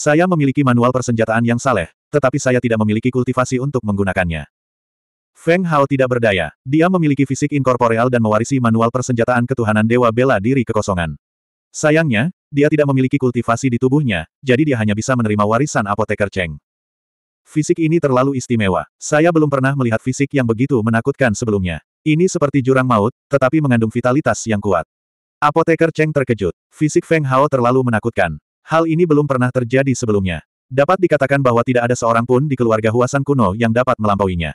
Saya memiliki manual persenjataan yang saleh, tetapi saya tidak memiliki kultivasi untuk menggunakannya. Feng Hao tidak berdaya. Dia memiliki fisik inkorporeal dan mewarisi manual persenjataan ketuhanan Dewa Bela Diri Kekosongan. Sayangnya, dia tidak memiliki kultivasi di tubuhnya, jadi dia hanya bisa menerima warisan apoteker Cheng. Fisik ini terlalu istimewa. Saya belum pernah melihat fisik yang begitu menakutkan sebelumnya. Ini seperti jurang maut, tetapi mengandung vitalitas yang kuat. Apoteker Cheng terkejut. Fisik Feng Hao terlalu menakutkan. Hal ini belum pernah terjadi sebelumnya. Dapat dikatakan bahwa tidak ada seorang pun di keluarga Huasan kuno yang dapat melampauinya.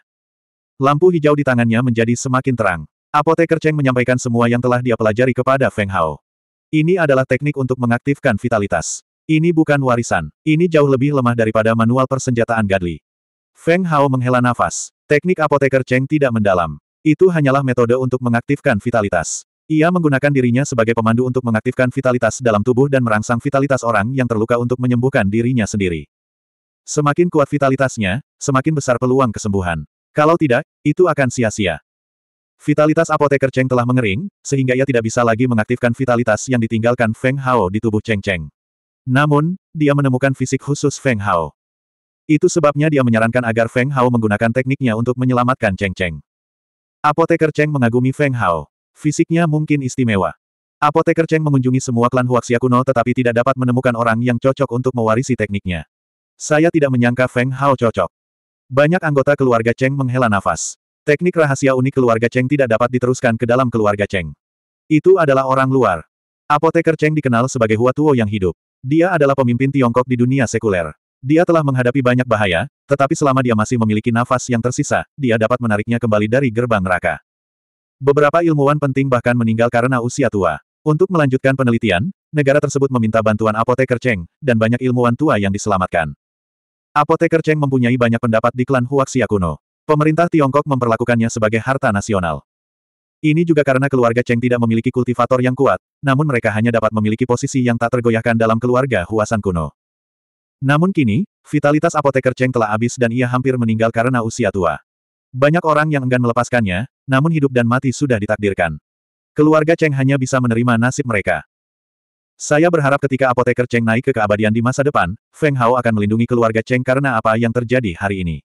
Lampu hijau di tangannya menjadi semakin terang. Apoteker Cheng menyampaikan semua yang telah dia pelajari kepada Feng Hao. Ini adalah teknik untuk mengaktifkan vitalitas. Ini bukan warisan. Ini jauh lebih lemah daripada manual persenjataan Gadli. Feng Hao menghela nafas. Teknik apoteker Cheng tidak mendalam. Itu hanyalah metode untuk mengaktifkan vitalitas. Ia menggunakan dirinya sebagai pemandu untuk mengaktifkan vitalitas dalam tubuh dan merangsang vitalitas orang yang terluka untuk menyembuhkan dirinya sendiri. Semakin kuat vitalitasnya, semakin besar peluang kesembuhan. Kalau tidak, itu akan sia-sia. Vitalitas apoteker Cheng telah mengering, sehingga ia tidak bisa lagi mengaktifkan vitalitas yang ditinggalkan Feng Hao di tubuh Cheng Cheng. Namun, dia menemukan fisik khusus Feng Hao. Itu sebabnya dia menyarankan agar Feng Hao menggunakan tekniknya untuk menyelamatkan Cheng Cheng. Apoteker Cheng mengagumi Feng Hao. Fisiknya mungkin istimewa. Apoteker Cheng mengunjungi semua klan Huaxia kuno tetapi tidak dapat menemukan orang yang cocok untuk mewarisi tekniknya. Saya tidak menyangka Feng Hao cocok. Banyak anggota keluarga Cheng menghela nafas. Teknik rahasia unik keluarga Cheng tidak dapat diteruskan ke dalam keluarga Cheng. Itu adalah orang luar. Apoteker Cheng dikenal sebagai Huatuo yang hidup. Dia adalah pemimpin Tiongkok di dunia sekuler. Dia telah menghadapi banyak bahaya, tetapi selama dia masih memiliki nafas yang tersisa, dia dapat menariknya kembali dari gerbang neraka. Beberapa ilmuwan penting bahkan meninggal karena usia tua. Untuk melanjutkan penelitian, negara tersebut meminta bantuan apoteker Cheng, dan banyak ilmuwan tua yang diselamatkan. Apoteker Cheng mempunyai banyak pendapat di klan Huaxia kuno. Pemerintah Tiongkok memperlakukannya sebagai harta nasional. Ini juga karena keluarga Cheng tidak memiliki kultivator yang kuat, namun mereka hanya dapat memiliki posisi yang tak tergoyahkan dalam keluarga Huasan kuno. Namun kini, vitalitas apoteker Cheng telah habis dan ia hampir meninggal karena usia tua. Banyak orang yang enggan melepaskannya, namun hidup dan mati sudah ditakdirkan. Keluarga Cheng hanya bisa menerima nasib mereka. Saya berharap ketika apoteker Cheng naik ke keabadian di masa depan, Feng Hao akan melindungi keluarga Cheng karena apa yang terjadi hari ini.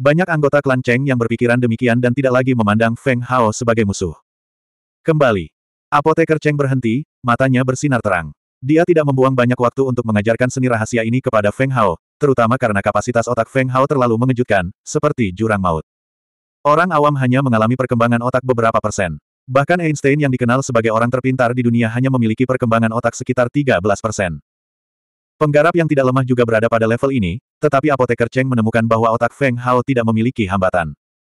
Banyak anggota klan Cheng yang berpikiran demikian dan tidak lagi memandang Feng Hao sebagai musuh. Kembali. Apoteker Cheng berhenti, matanya bersinar terang. Dia tidak membuang banyak waktu untuk mengajarkan seni rahasia ini kepada Feng Hao, terutama karena kapasitas otak Feng Hao terlalu mengejutkan, seperti jurang maut. Orang awam hanya mengalami perkembangan otak beberapa persen. Bahkan Einstein yang dikenal sebagai orang terpintar di dunia hanya memiliki perkembangan otak sekitar 13 persen. Penggarap yang tidak lemah juga berada pada level ini, tetapi apoteker Cheng menemukan bahwa otak Feng Hao tidak memiliki hambatan.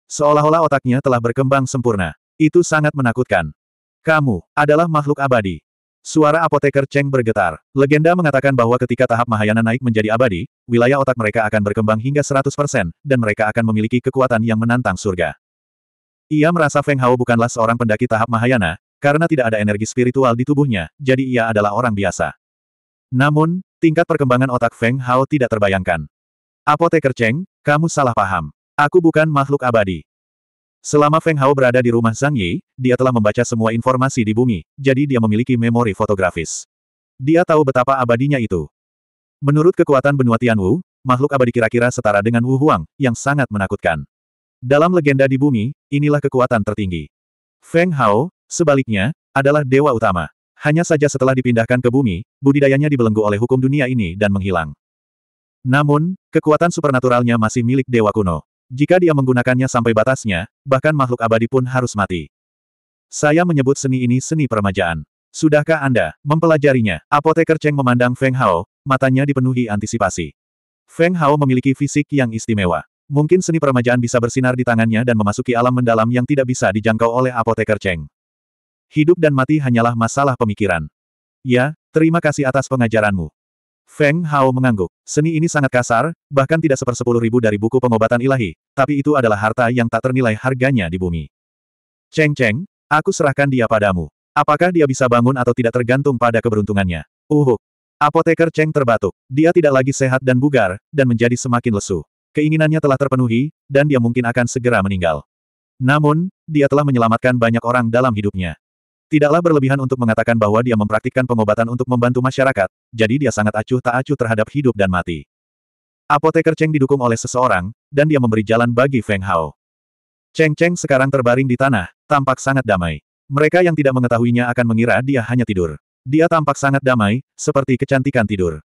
Seolah-olah otaknya telah berkembang sempurna. Itu sangat menakutkan. Kamu adalah makhluk abadi. Suara apoteker Cheng bergetar. Legenda mengatakan bahwa ketika tahap Mahayana naik menjadi abadi, wilayah otak mereka akan berkembang hingga 100%, dan mereka akan memiliki kekuatan yang menantang surga. Ia merasa Feng Hao bukanlah seorang pendaki tahap Mahayana, karena tidak ada energi spiritual di tubuhnya, jadi ia adalah orang biasa. Namun, tingkat perkembangan otak Feng Hao tidak terbayangkan. Apoteker Cheng, kamu salah paham. Aku bukan makhluk abadi. Selama Feng Hao berada di rumah Zhang Yi, dia telah membaca semua informasi di bumi, jadi dia memiliki memori fotografis. Dia tahu betapa abadinya itu. Menurut kekuatan benua Tianwu, makhluk abadi kira-kira setara dengan Wu Huang, yang sangat menakutkan. Dalam legenda di bumi, inilah kekuatan tertinggi. Feng Hao, sebaliknya, adalah dewa utama. Hanya saja setelah dipindahkan ke bumi, budidayanya dibelenggu oleh hukum dunia ini dan menghilang. Namun, kekuatan supernaturalnya masih milik dewa kuno. Jika dia menggunakannya sampai batasnya, bahkan makhluk abadi pun harus mati. Saya menyebut seni ini seni peremajaan. Sudahkah Anda mempelajarinya? Apoteker Cheng memandang Feng Hao, matanya dipenuhi antisipasi. Feng Hao memiliki fisik yang istimewa. Mungkin seni peremajaan bisa bersinar di tangannya dan memasuki alam mendalam yang tidak bisa dijangkau oleh apoteker Cheng. Hidup dan mati hanyalah masalah pemikiran. Ya, terima kasih atas pengajaranmu. Feng Hao mengangguk. Seni ini sangat kasar, bahkan tidak sepersepuluh ribu dari buku pengobatan ilahi, tapi itu adalah harta yang tak ternilai harganya di bumi. Cheng Cheng, aku serahkan dia padamu. Apakah dia bisa bangun atau tidak tergantung pada keberuntungannya? Uhuk. Apoteker Cheng terbatuk. Dia tidak lagi sehat dan bugar, dan menjadi semakin lesu. Keinginannya telah terpenuhi, dan dia mungkin akan segera meninggal. Namun, dia telah menyelamatkan banyak orang dalam hidupnya. Tidaklah berlebihan untuk mengatakan bahwa dia mempraktikkan pengobatan untuk membantu masyarakat, jadi dia sangat acuh tak acuh terhadap hidup dan mati. Apoteker Cheng didukung oleh seseorang, dan dia memberi jalan bagi Feng Hao. Cheng Cheng sekarang terbaring di tanah, tampak sangat damai. Mereka yang tidak mengetahuinya akan mengira dia hanya tidur. Dia tampak sangat damai, seperti kecantikan tidur.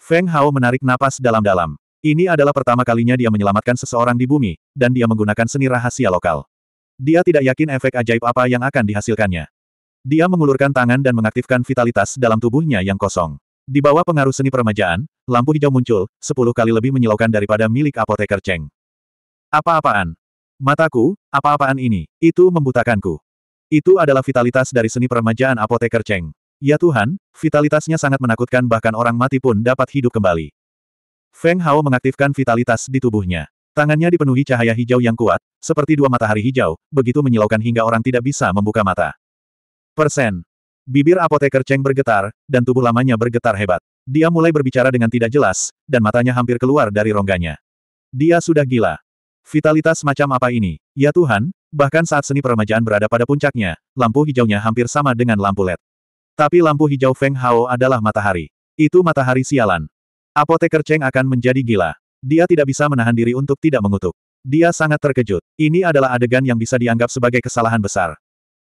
Feng Hao menarik napas dalam-dalam. Ini adalah pertama kalinya dia menyelamatkan seseorang di bumi, dan dia menggunakan seni rahasia lokal. Dia tidak yakin efek ajaib apa yang akan dihasilkannya. Dia mengulurkan tangan dan mengaktifkan vitalitas dalam tubuhnya yang kosong. Di bawah pengaruh seni peremajaan, lampu hijau muncul, sepuluh kali lebih menyilaukan daripada milik apoteker Cheng. Apa-apaan? Mataku, apa-apaan ini? Itu membutakanku. Itu adalah vitalitas dari seni peremajaan apoteker Cheng. Ya Tuhan, vitalitasnya sangat menakutkan bahkan orang mati pun dapat hidup kembali. Feng Hao mengaktifkan vitalitas di tubuhnya. Tangannya dipenuhi cahaya hijau yang kuat, seperti dua matahari hijau, begitu menyilaukan hingga orang tidak bisa membuka mata persen. Bibir apoteker Cheng bergetar, dan tubuh lamanya bergetar hebat. Dia mulai berbicara dengan tidak jelas, dan matanya hampir keluar dari rongganya. Dia sudah gila. Vitalitas macam apa ini? Ya Tuhan, bahkan saat seni peremajaan berada pada puncaknya, lampu hijaunya hampir sama dengan lampu LED. Tapi lampu hijau Feng Hao adalah matahari. Itu matahari sialan. Apoteker Cheng akan menjadi gila. Dia tidak bisa menahan diri untuk tidak mengutuk. Dia sangat terkejut. Ini adalah adegan yang bisa dianggap sebagai kesalahan besar.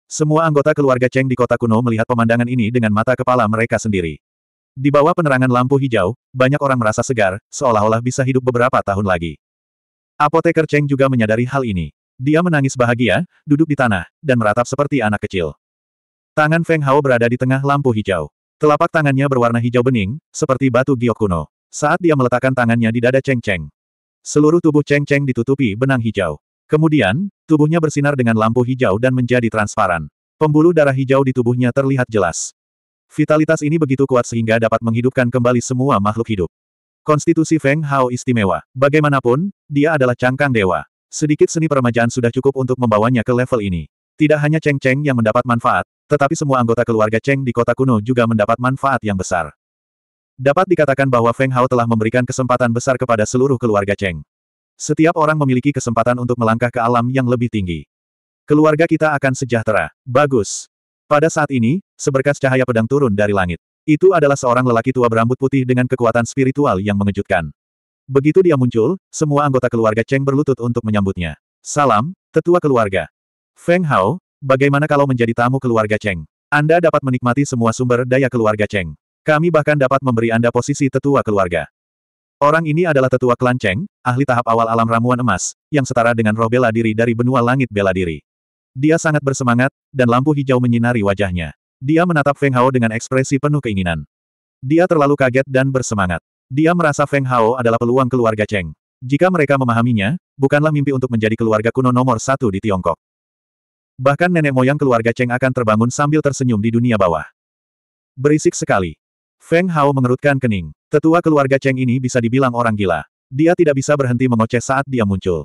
Semua anggota keluarga Cheng di kota kuno melihat pemandangan ini dengan mata kepala mereka sendiri. Di bawah penerangan lampu hijau, banyak orang merasa segar, seolah-olah bisa hidup beberapa tahun lagi. Apoteker Cheng juga menyadari hal ini. Dia menangis bahagia, duduk di tanah, dan meratap seperti anak kecil. Tangan Feng Hao berada di tengah lampu hijau. Telapak tangannya berwarna hijau bening, seperti batu giok kuno. Saat dia meletakkan tangannya di dada Cheng Cheng, Seluruh tubuh Cheng Cheng ditutupi benang hijau. Kemudian, Tubuhnya bersinar dengan lampu hijau dan menjadi transparan. Pembuluh darah hijau di tubuhnya terlihat jelas. Vitalitas ini begitu kuat sehingga dapat menghidupkan kembali semua makhluk hidup. Konstitusi Feng Hao istimewa. Bagaimanapun, dia adalah cangkang dewa. Sedikit seni peremajaan sudah cukup untuk membawanya ke level ini. Tidak hanya Cheng Cheng yang mendapat manfaat, tetapi semua anggota keluarga Cheng di kota kuno juga mendapat manfaat yang besar. Dapat dikatakan bahwa Feng Hao telah memberikan kesempatan besar kepada seluruh keluarga Cheng. Setiap orang memiliki kesempatan untuk melangkah ke alam yang lebih tinggi. Keluarga kita akan sejahtera. Bagus. Pada saat ini, seberkas cahaya pedang turun dari langit. Itu adalah seorang lelaki tua berambut putih dengan kekuatan spiritual yang mengejutkan. Begitu dia muncul, semua anggota keluarga Cheng berlutut untuk menyambutnya. Salam, tetua keluarga. Feng Hao, bagaimana kalau menjadi tamu keluarga Cheng? Anda dapat menikmati semua sumber daya keluarga Cheng. Kami bahkan dapat memberi Anda posisi tetua keluarga. Orang ini adalah tetua klan ahli tahap awal alam ramuan emas, yang setara dengan roh bela diri dari benua langit bela diri. Dia sangat bersemangat, dan lampu hijau menyinari wajahnya. Dia menatap Feng Hao dengan ekspresi penuh keinginan. Dia terlalu kaget dan bersemangat. Dia merasa Feng Hao adalah peluang keluarga Cheng. Jika mereka memahaminya, bukanlah mimpi untuk menjadi keluarga kuno nomor satu di Tiongkok. Bahkan nenek moyang keluarga Cheng akan terbangun sambil tersenyum di dunia bawah. Berisik sekali. Feng Hao mengerutkan kening. Tetua keluarga Cheng ini bisa dibilang orang gila. Dia tidak bisa berhenti mengoceh saat dia muncul.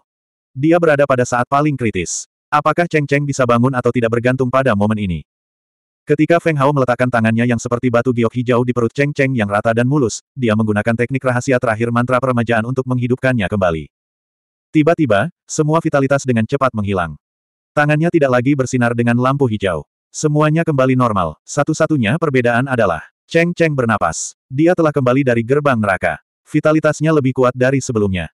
Dia berada pada saat paling kritis. Apakah Cheng Cheng bisa bangun atau tidak bergantung pada momen ini? Ketika Feng Hao meletakkan tangannya yang seperti batu giok hijau di perut Cheng Cheng yang rata dan mulus, dia menggunakan teknik rahasia terakhir mantra peremajaan untuk menghidupkannya kembali. Tiba-tiba, semua vitalitas dengan cepat menghilang. Tangannya tidak lagi bersinar dengan lampu hijau. Semuanya kembali normal, satu-satunya perbedaan adalah Cheng Cheng bernapas. Dia telah kembali dari gerbang neraka. Vitalitasnya lebih kuat dari sebelumnya.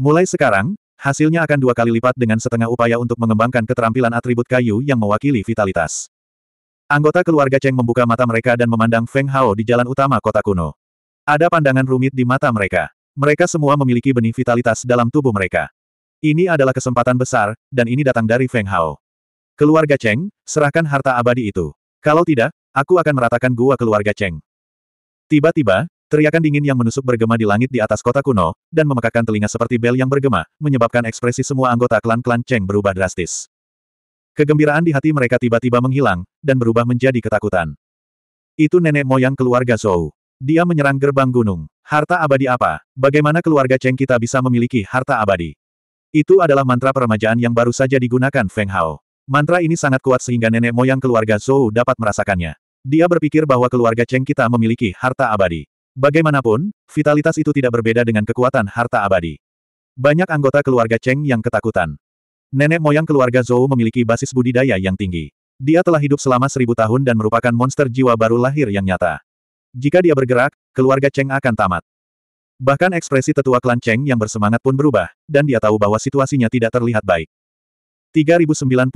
Mulai sekarang, hasilnya akan dua kali lipat dengan setengah upaya untuk mengembangkan keterampilan atribut kayu yang mewakili vitalitas. Anggota keluarga Cheng membuka mata mereka dan memandang Feng Hao di jalan utama kota kuno. Ada pandangan rumit di mata mereka. Mereka semua memiliki benih vitalitas dalam tubuh mereka. Ini adalah kesempatan besar, dan ini datang dari Feng Hao. Keluarga Cheng, serahkan harta abadi itu. Kalau tidak, Aku akan meratakan gua keluarga Cheng. Tiba-tiba, teriakan dingin yang menusuk bergema di langit di atas kota kuno, dan memekakan telinga seperti bel yang bergema, menyebabkan ekspresi semua anggota klan-klan Cheng berubah drastis. Kegembiraan di hati mereka tiba-tiba menghilang, dan berubah menjadi ketakutan. Itu nenek moyang keluarga Zhou. Dia menyerang gerbang gunung. Harta abadi apa? Bagaimana keluarga Cheng kita bisa memiliki harta abadi? Itu adalah mantra peremajaan yang baru saja digunakan Feng Hao. Mantra ini sangat kuat sehingga nenek moyang keluarga Zhou dapat merasakannya. Dia berpikir bahwa keluarga Cheng kita memiliki harta abadi. Bagaimanapun, vitalitas itu tidak berbeda dengan kekuatan harta abadi. Banyak anggota keluarga Cheng yang ketakutan. Nenek moyang keluarga Zhou memiliki basis budidaya yang tinggi. Dia telah hidup selama seribu tahun dan merupakan monster jiwa baru lahir yang nyata. Jika dia bergerak, keluarga Cheng akan tamat. Bahkan ekspresi tetua klan Cheng yang bersemangat pun berubah, dan dia tahu bahwa situasinya tidak terlihat baik. 3092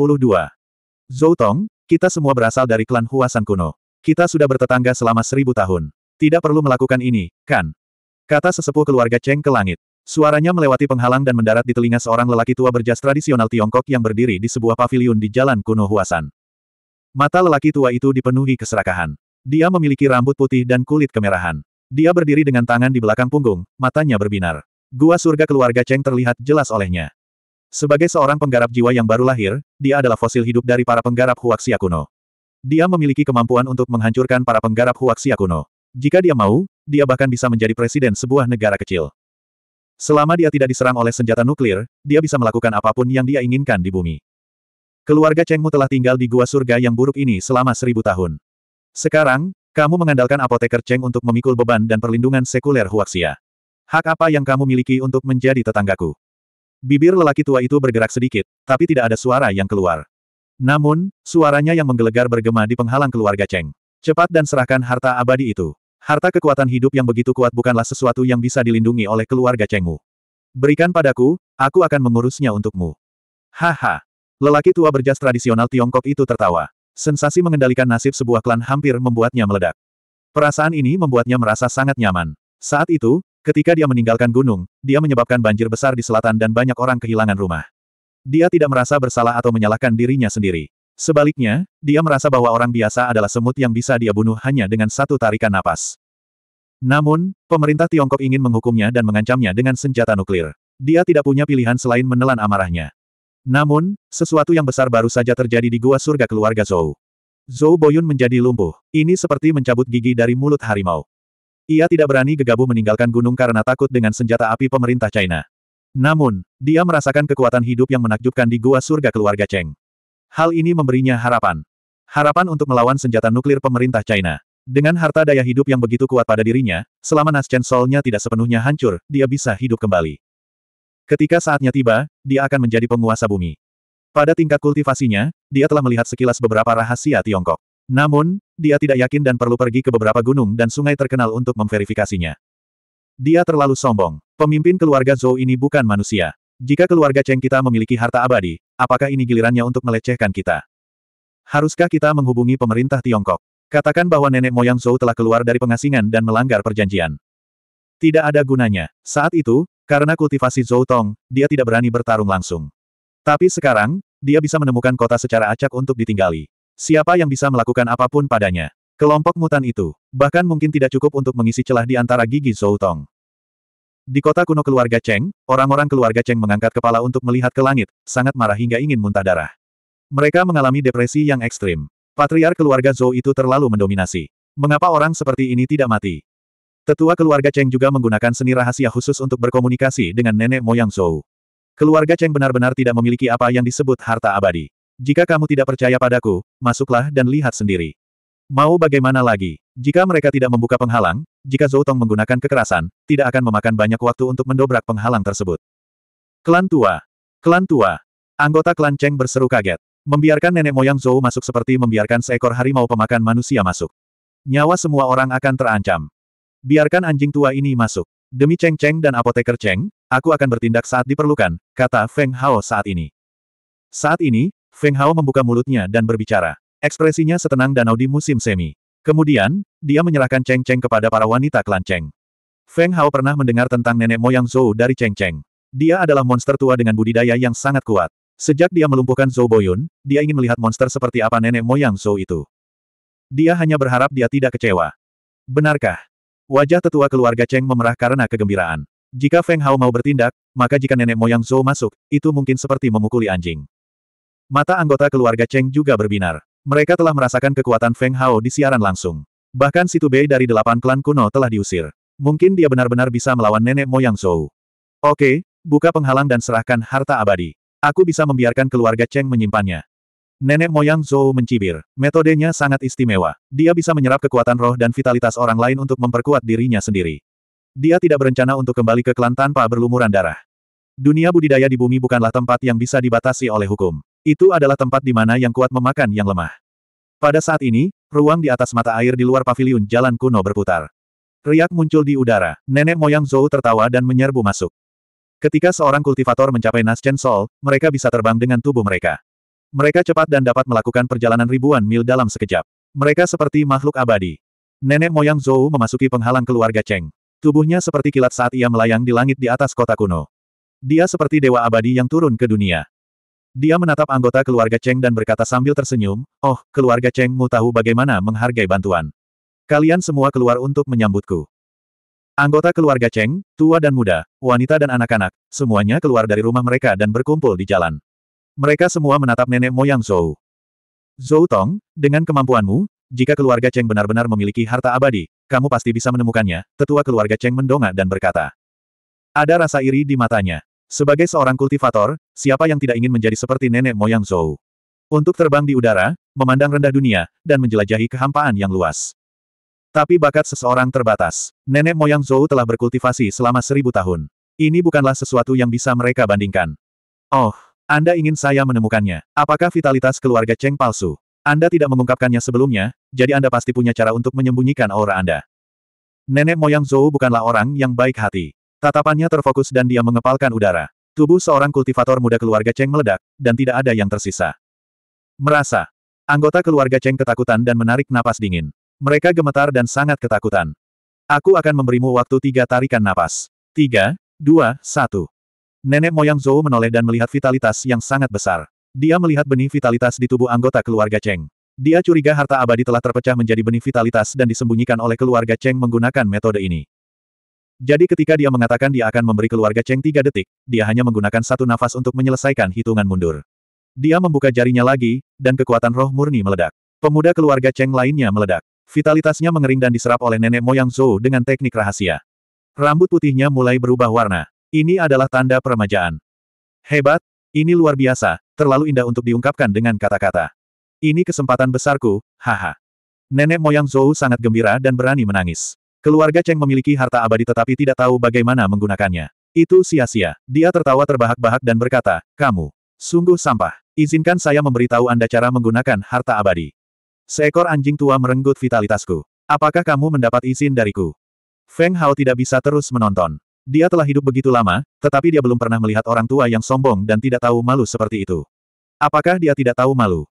Zhou Tong, kita semua berasal dari klan Huasan kuno. Kita sudah bertetangga selama seribu tahun. Tidak perlu melakukan ini, kan? Kata sesepuh keluarga Cheng ke langit. Suaranya melewati penghalang dan mendarat di telinga seorang lelaki tua berjas tradisional Tiongkok yang berdiri di sebuah paviliun di jalan kuno Huasan. Mata lelaki tua itu dipenuhi keserakahan. Dia memiliki rambut putih dan kulit kemerahan. Dia berdiri dengan tangan di belakang punggung, matanya berbinar. Gua surga keluarga Cheng terlihat jelas olehnya. Sebagai seorang penggarap jiwa yang baru lahir, dia adalah fosil hidup dari para penggarap Huaxia kuno. Dia memiliki kemampuan untuk menghancurkan para penggarap Huaxia kuno. Jika dia mau, dia bahkan bisa menjadi presiden sebuah negara kecil. Selama dia tidak diserang oleh senjata nuklir, dia bisa melakukan apapun yang dia inginkan di bumi. Keluarga Chengmu telah tinggal di gua surga yang buruk ini selama seribu tahun. Sekarang, kamu mengandalkan apoteker Cheng untuk memikul beban dan perlindungan sekuler Huaxia. Hak apa yang kamu miliki untuk menjadi tetanggaku? Bibir lelaki tua itu bergerak sedikit, tapi tidak ada suara yang keluar. Namun, suaranya yang menggelegar bergema di penghalang keluarga Cheng. Cepat dan serahkan harta abadi itu. Harta kekuatan hidup yang begitu kuat bukanlah sesuatu yang bisa dilindungi oleh keluarga Chengmu. Berikan padaku, aku akan mengurusnya untukmu. Haha. Lelaki tua berjas tradisional Tiongkok itu tertawa. Sensasi mengendalikan nasib sebuah klan hampir membuatnya meledak. Perasaan ini membuatnya merasa sangat nyaman. Saat itu, ketika dia meninggalkan gunung, dia menyebabkan banjir besar di selatan dan banyak orang kehilangan rumah. Dia tidak merasa bersalah atau menyalahkan dirinya sendiri. Sebaliknya, dia merasa bahwa orang biasa adalah semut yang bisa dia bunuh hanya dengan satu tarikan napas. Namun, pemerintah Tiongkok ingin menghukumnya dan mengancamnya dengan senjata nuklir. Dia tidak punya pilihan selain menelan amarahnya. Namun, sesuatu yang besar baru saja terjadi di gua surga keluarga Zhou. Zhou Boyun menjadi lumpuh. Ini seperti mencabut gigi dari mulut harimau. Ia tidak berani gegabah meninggalkan gunung karena takut dengan senjata api pemerintah China. Namun, dia merasakan kekuatan hidup yang menakjubkan di gua surga keluarga Cheng. Hal ini memberinya harapan. Harapan untuk melawan senjata nuklir pemerintah China. Dengan harta daya hidup yang begitu kuat pada dirinya, selama Naschen solnya Solnya tidak sepenuhnya hancur, dia bisa hidup kembali. Ketika saatnya tiba, dia akan menjadi penguasa bumi. Pada tingkat kultivasinya, dia telah melihat sekilas beberapa rahasia Tiongkok. Namun, dia tidak yakin dan perlu pergi ke beberapa gunung dan sungai terkenal untuk memverifikasinya. Dia terlalu sombong. Pemimpin keluarga Zhou ini bukan manusia. Jika keluarga Cheng kita memiliki harta abadi, apakah ini gilirannya untuk melecehkan kita? Haruskah kita menghubungi pemerintah Tiongkok? Katakan bahwa nenek moyang Zhou telah keluar dari pengasingan dan melanggar perjanjian. Tidak ada gunanya. Saat itu, karena kultivasi Zhou Tong, dia tidak berani bertarung langsung. Tapi sekarang, dia bisa menemukan kota secara acak untuk ditinggali. Siapa yang bisa melakukan apapun padanya? Kelompok mutan itu, bahkan mungkin tidak cukup untuk mengisi celah di antara gigi Zhou Tong. Di kota kuno keluarga Cheng, orang-orang keluarga Cheng mengangkat kepala untuk melihat ke langit, sangat marah hingga ingin muntah darah. Mereka mengalami depresi yang ekstrim. Patriar keluarga Zhou itu terlalu mendominasi. Mengapa orang seperti ini tidak mati? Tetua keluarga Cheng juga menggunakan seni rahasia khusus untuk berkomunikasi dengan nenek moyang Zhou. Keluarga Cheng benar-benar tidak memiliki apa yang disebut harta abadi. Jika kamu tidak percaya padaku, masuklah dan lihat sendiri. Mau bagaimana lagi? Jika mereka tidak membuka penghalang, jika Zhou Tong menggunakan kekerasan, tidak akan memakan banyak waktu untuk mendobrak penghalang tersebut. Klan tua. Klan tua. Anggota klan Cheng berseru kaget. Membiarkan nenek moyang Zhou masuk seperti membiarkan seekor harimau pemakan manusia masuk. Nyawa semua orang akan terancam. Biarkan anjing tua ini masuk. Demi Cheng Cheng dan apoteker Cheng, aku akan bertindak saat diperlukan, kata Feng Hao saat ini. Saat ini, Feng Hao membuka mulutnya dan berbicara. Ekspresinya setenang danau di musim semi. Kemudian, dia menyerahkan Cheng Cheng kepada para wanita klan Cheng. Feng Hao pernah mendengar tentang nenek moyang Zhou dari Cheng Cheng. Dia adalah monster tua dengan budidaya yang sangat kuat. Sejak dia melumpuhkan Zhou Boyun, dia ingin melihat monster seperti apa nenek moyang Zhou itu. Dia hanya berharap dia tidak kecewa. Benarkah? Wajah tetua keluarga Cheng memerah karena kegembiraan. Jika Feng Hao mau bertindak, maka jika nenek moyang Zhou masuk, itu mungkin seperti memukuli anjing. Mata anggota keluarga Cheng juga berbinar. Mereka telah merasakan kekuatan Feng Hao di siaran langsung. Bahkan Situ Bei dari delapan klan kuno telah diusir. Mungkin dia benar-benar bisa melawan nenek moyang Zhou. Oke, buka penghalang dan serahkan harta abadi. Aku bisa membiarkan keluarga Cheng menyimpannya. Nenek moyang Zhou mencibir. Metodenya sangat istimewa. Dia bisa menyerap kekuatan roh dan vitalitas orang lain untuk memperkuat dirinya sendiri. Dia tidak berencana untuk kembali ke klan tanpa berlumuran darah. Dunia budidaya di bumi bukanlah tempat yang bisa dibatasi oleh hukum. Itu adalah tempat di mana yang kuat memakan yang lemah. Pada saat ini, ruang di atas mata air di luar paviliun jalan kuno berputar. Riak muncul di udara, nenek moyang Zhou tertawa dan menyerbu masuk. Ketika seorang kultivator mencapai Naschen Sol, mereka bisa terbang dengan tubuh mereka. Mereka cepat dan dapat melakukan perjalanan ribuan mil dalam sekejap. Mereka seperti makhluk abadi. Nenek moyang Zhou memasuki penghalang keluarga Cheng. Tubuhnya seperti kilat saat ia melayang di langit di atas kota kuno. Dia seperti dewa abadi yang turun ke dunia. Dia menatap anggota keluarga Cheng dan berkata sambil tersenyum, Oh, keluarga Cheng mu tahu bagaimana menghargai bantuan. Kalian semua keluar untuk menyambutku. Anggota keluarga Cheng, tua dan muda, wanita dan anak-anak, semuanya keluar dari rumah mereka dan berkumpul di jalan. Mereka semua menatap nenek moyang Zhou. Zhou Tong, dengan kemampuanmu, jika keluarga Cheng benar-benar memiliki harta abadi, kamu pasti bisa menemukannya, tetua keluarga Cheng mendongak dan berkata. Ada rasa iri di matanya. Sebagai seorang kultivator, siapa yang tidak ingin menjadi seperti nenek moyang Zhou? Untuk terbang di udara, memandang rendah dunia, dan menjelajahi kehampaan yang luas. Tapi bakat seseorang terbatas. Nenek moyang Zhou telah berkultivasi selama seribu tahun. Ini bukanlah sesuatu yang bisa mereka bandingkan. Oh, Anda ingin saya menemukannya. Apakah vitalitas keluarga Cheng palsu? Anda tidak mengungkapkannya sebelumnya, jadi Anda pasti punya cara untuk menyembunyikan aura Anda. Nenek moyang Zhou bukanlah orang yang baik hati. Tatapannya terfokus dan dia mengepalkan udara. Tubuh seorang kultivator muda keluarga Cheng meledak, dan tidak ada yang tersisa. Merasa. Anggota keluarga Cheng ketakutan dan menarik napas dingin. Mereka gemetar dan sangat ketakutan. Aku akan memberimu waktu tiga tarikan napas. Tiga, dua, satu. Nenek moyang Zhou menoleh dan melihat vitalitas yang sangat besar. Dia melihat benih vitalitas di tubuh anggota keluarga Cheng. Dia curiga harta abadi telah terpecah menjadi benih vitalitas dan disembunyikan oleh keluarga Cheng menggunakan metode ini. Jadi ketika dia mengatakan dia akan memberi keluarga Cheng tiga detik, dia hanya menggunakan satu nafas untuk menyelesaikan hitungan mundur. Dia membuka jarinya lagi, dan kekuatan roh murni meledak. Pemuda keluarga Cheng lainnya meledak. Vitalitasnya mengering dan diserap oleh nenek moyang Zhou dengan teknik rahasia. Rambut putihnya mulai berubah warna. Ini adalah tanda peremajaan. Hebat, ini luar biasa, terlalu indah untuk diungkapkan dengan kata-kata. Ini kesempatan besarku, haha. Nenek moyang Zhou sangat gembira dan berani menangis. Keluarga Cheng memiliki harta abadi tetapi tidak tahu bagaimana menggunakannya. Itu sia-sia. Dia tertawa terbahak-bahak dan berkata, kamu, sungguh sampah. Izinkan saya memberitahu Anda cara menggunakan harta abadi. Seekor anjing tua merenggut vitalitasku. Apakah kamu mendapat izin dariku? Feng Hao tidak bisa terus menonton. Dia telah hidup begitu lama, tetapi dia belum pernah melihat orang tua yang sombong dan tidak tahu malu seperti itu. Apakah dia tidak tahu malu?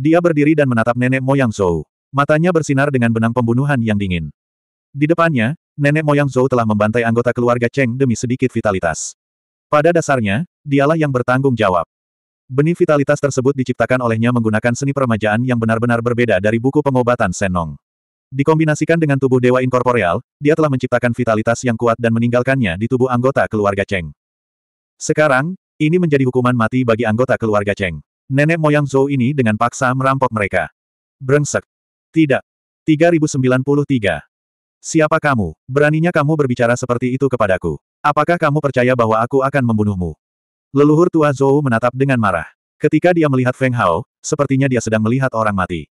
Dia berdiri dan menatap nenek moyang Zhou. Matanya bersinar dengan benang pembunuhan yang dingin. Di depannya, nenek moyang Zhou telah membantai anggota keluarga Cheng demi sedikit vitalitas. Pada dasarnya, dialah yang bertanggung jawab. Benih vitalitas tersebut diciptakan olehnya menggunakan seni peremajaan yang benar-benar berbeda dari buku pengobatan Senong. Dikombinasikan dengan tubuh dewa inkorporeal, dia telah menciptakan vitalitas yang kuat dan meninggalkannya di tubuh anggota keluarga Cheng. Sekarang, ini menjadi hukuman mati bagi anggota keluarga Cheng. Nenek moyang Zhou ini dengan paksa merampok mereka. Brengsek. Tidak. 3093. Siapa kamu? Beraninya kamu berbicara seperti itu kepadaku. Apakah kamu percaya bahwa aku akan membunuhmu? Leluhur tua Zhou menatap dengan marah. Ketika dia melihat Feng Hao, sepertinya dia sedang melihat orang mati.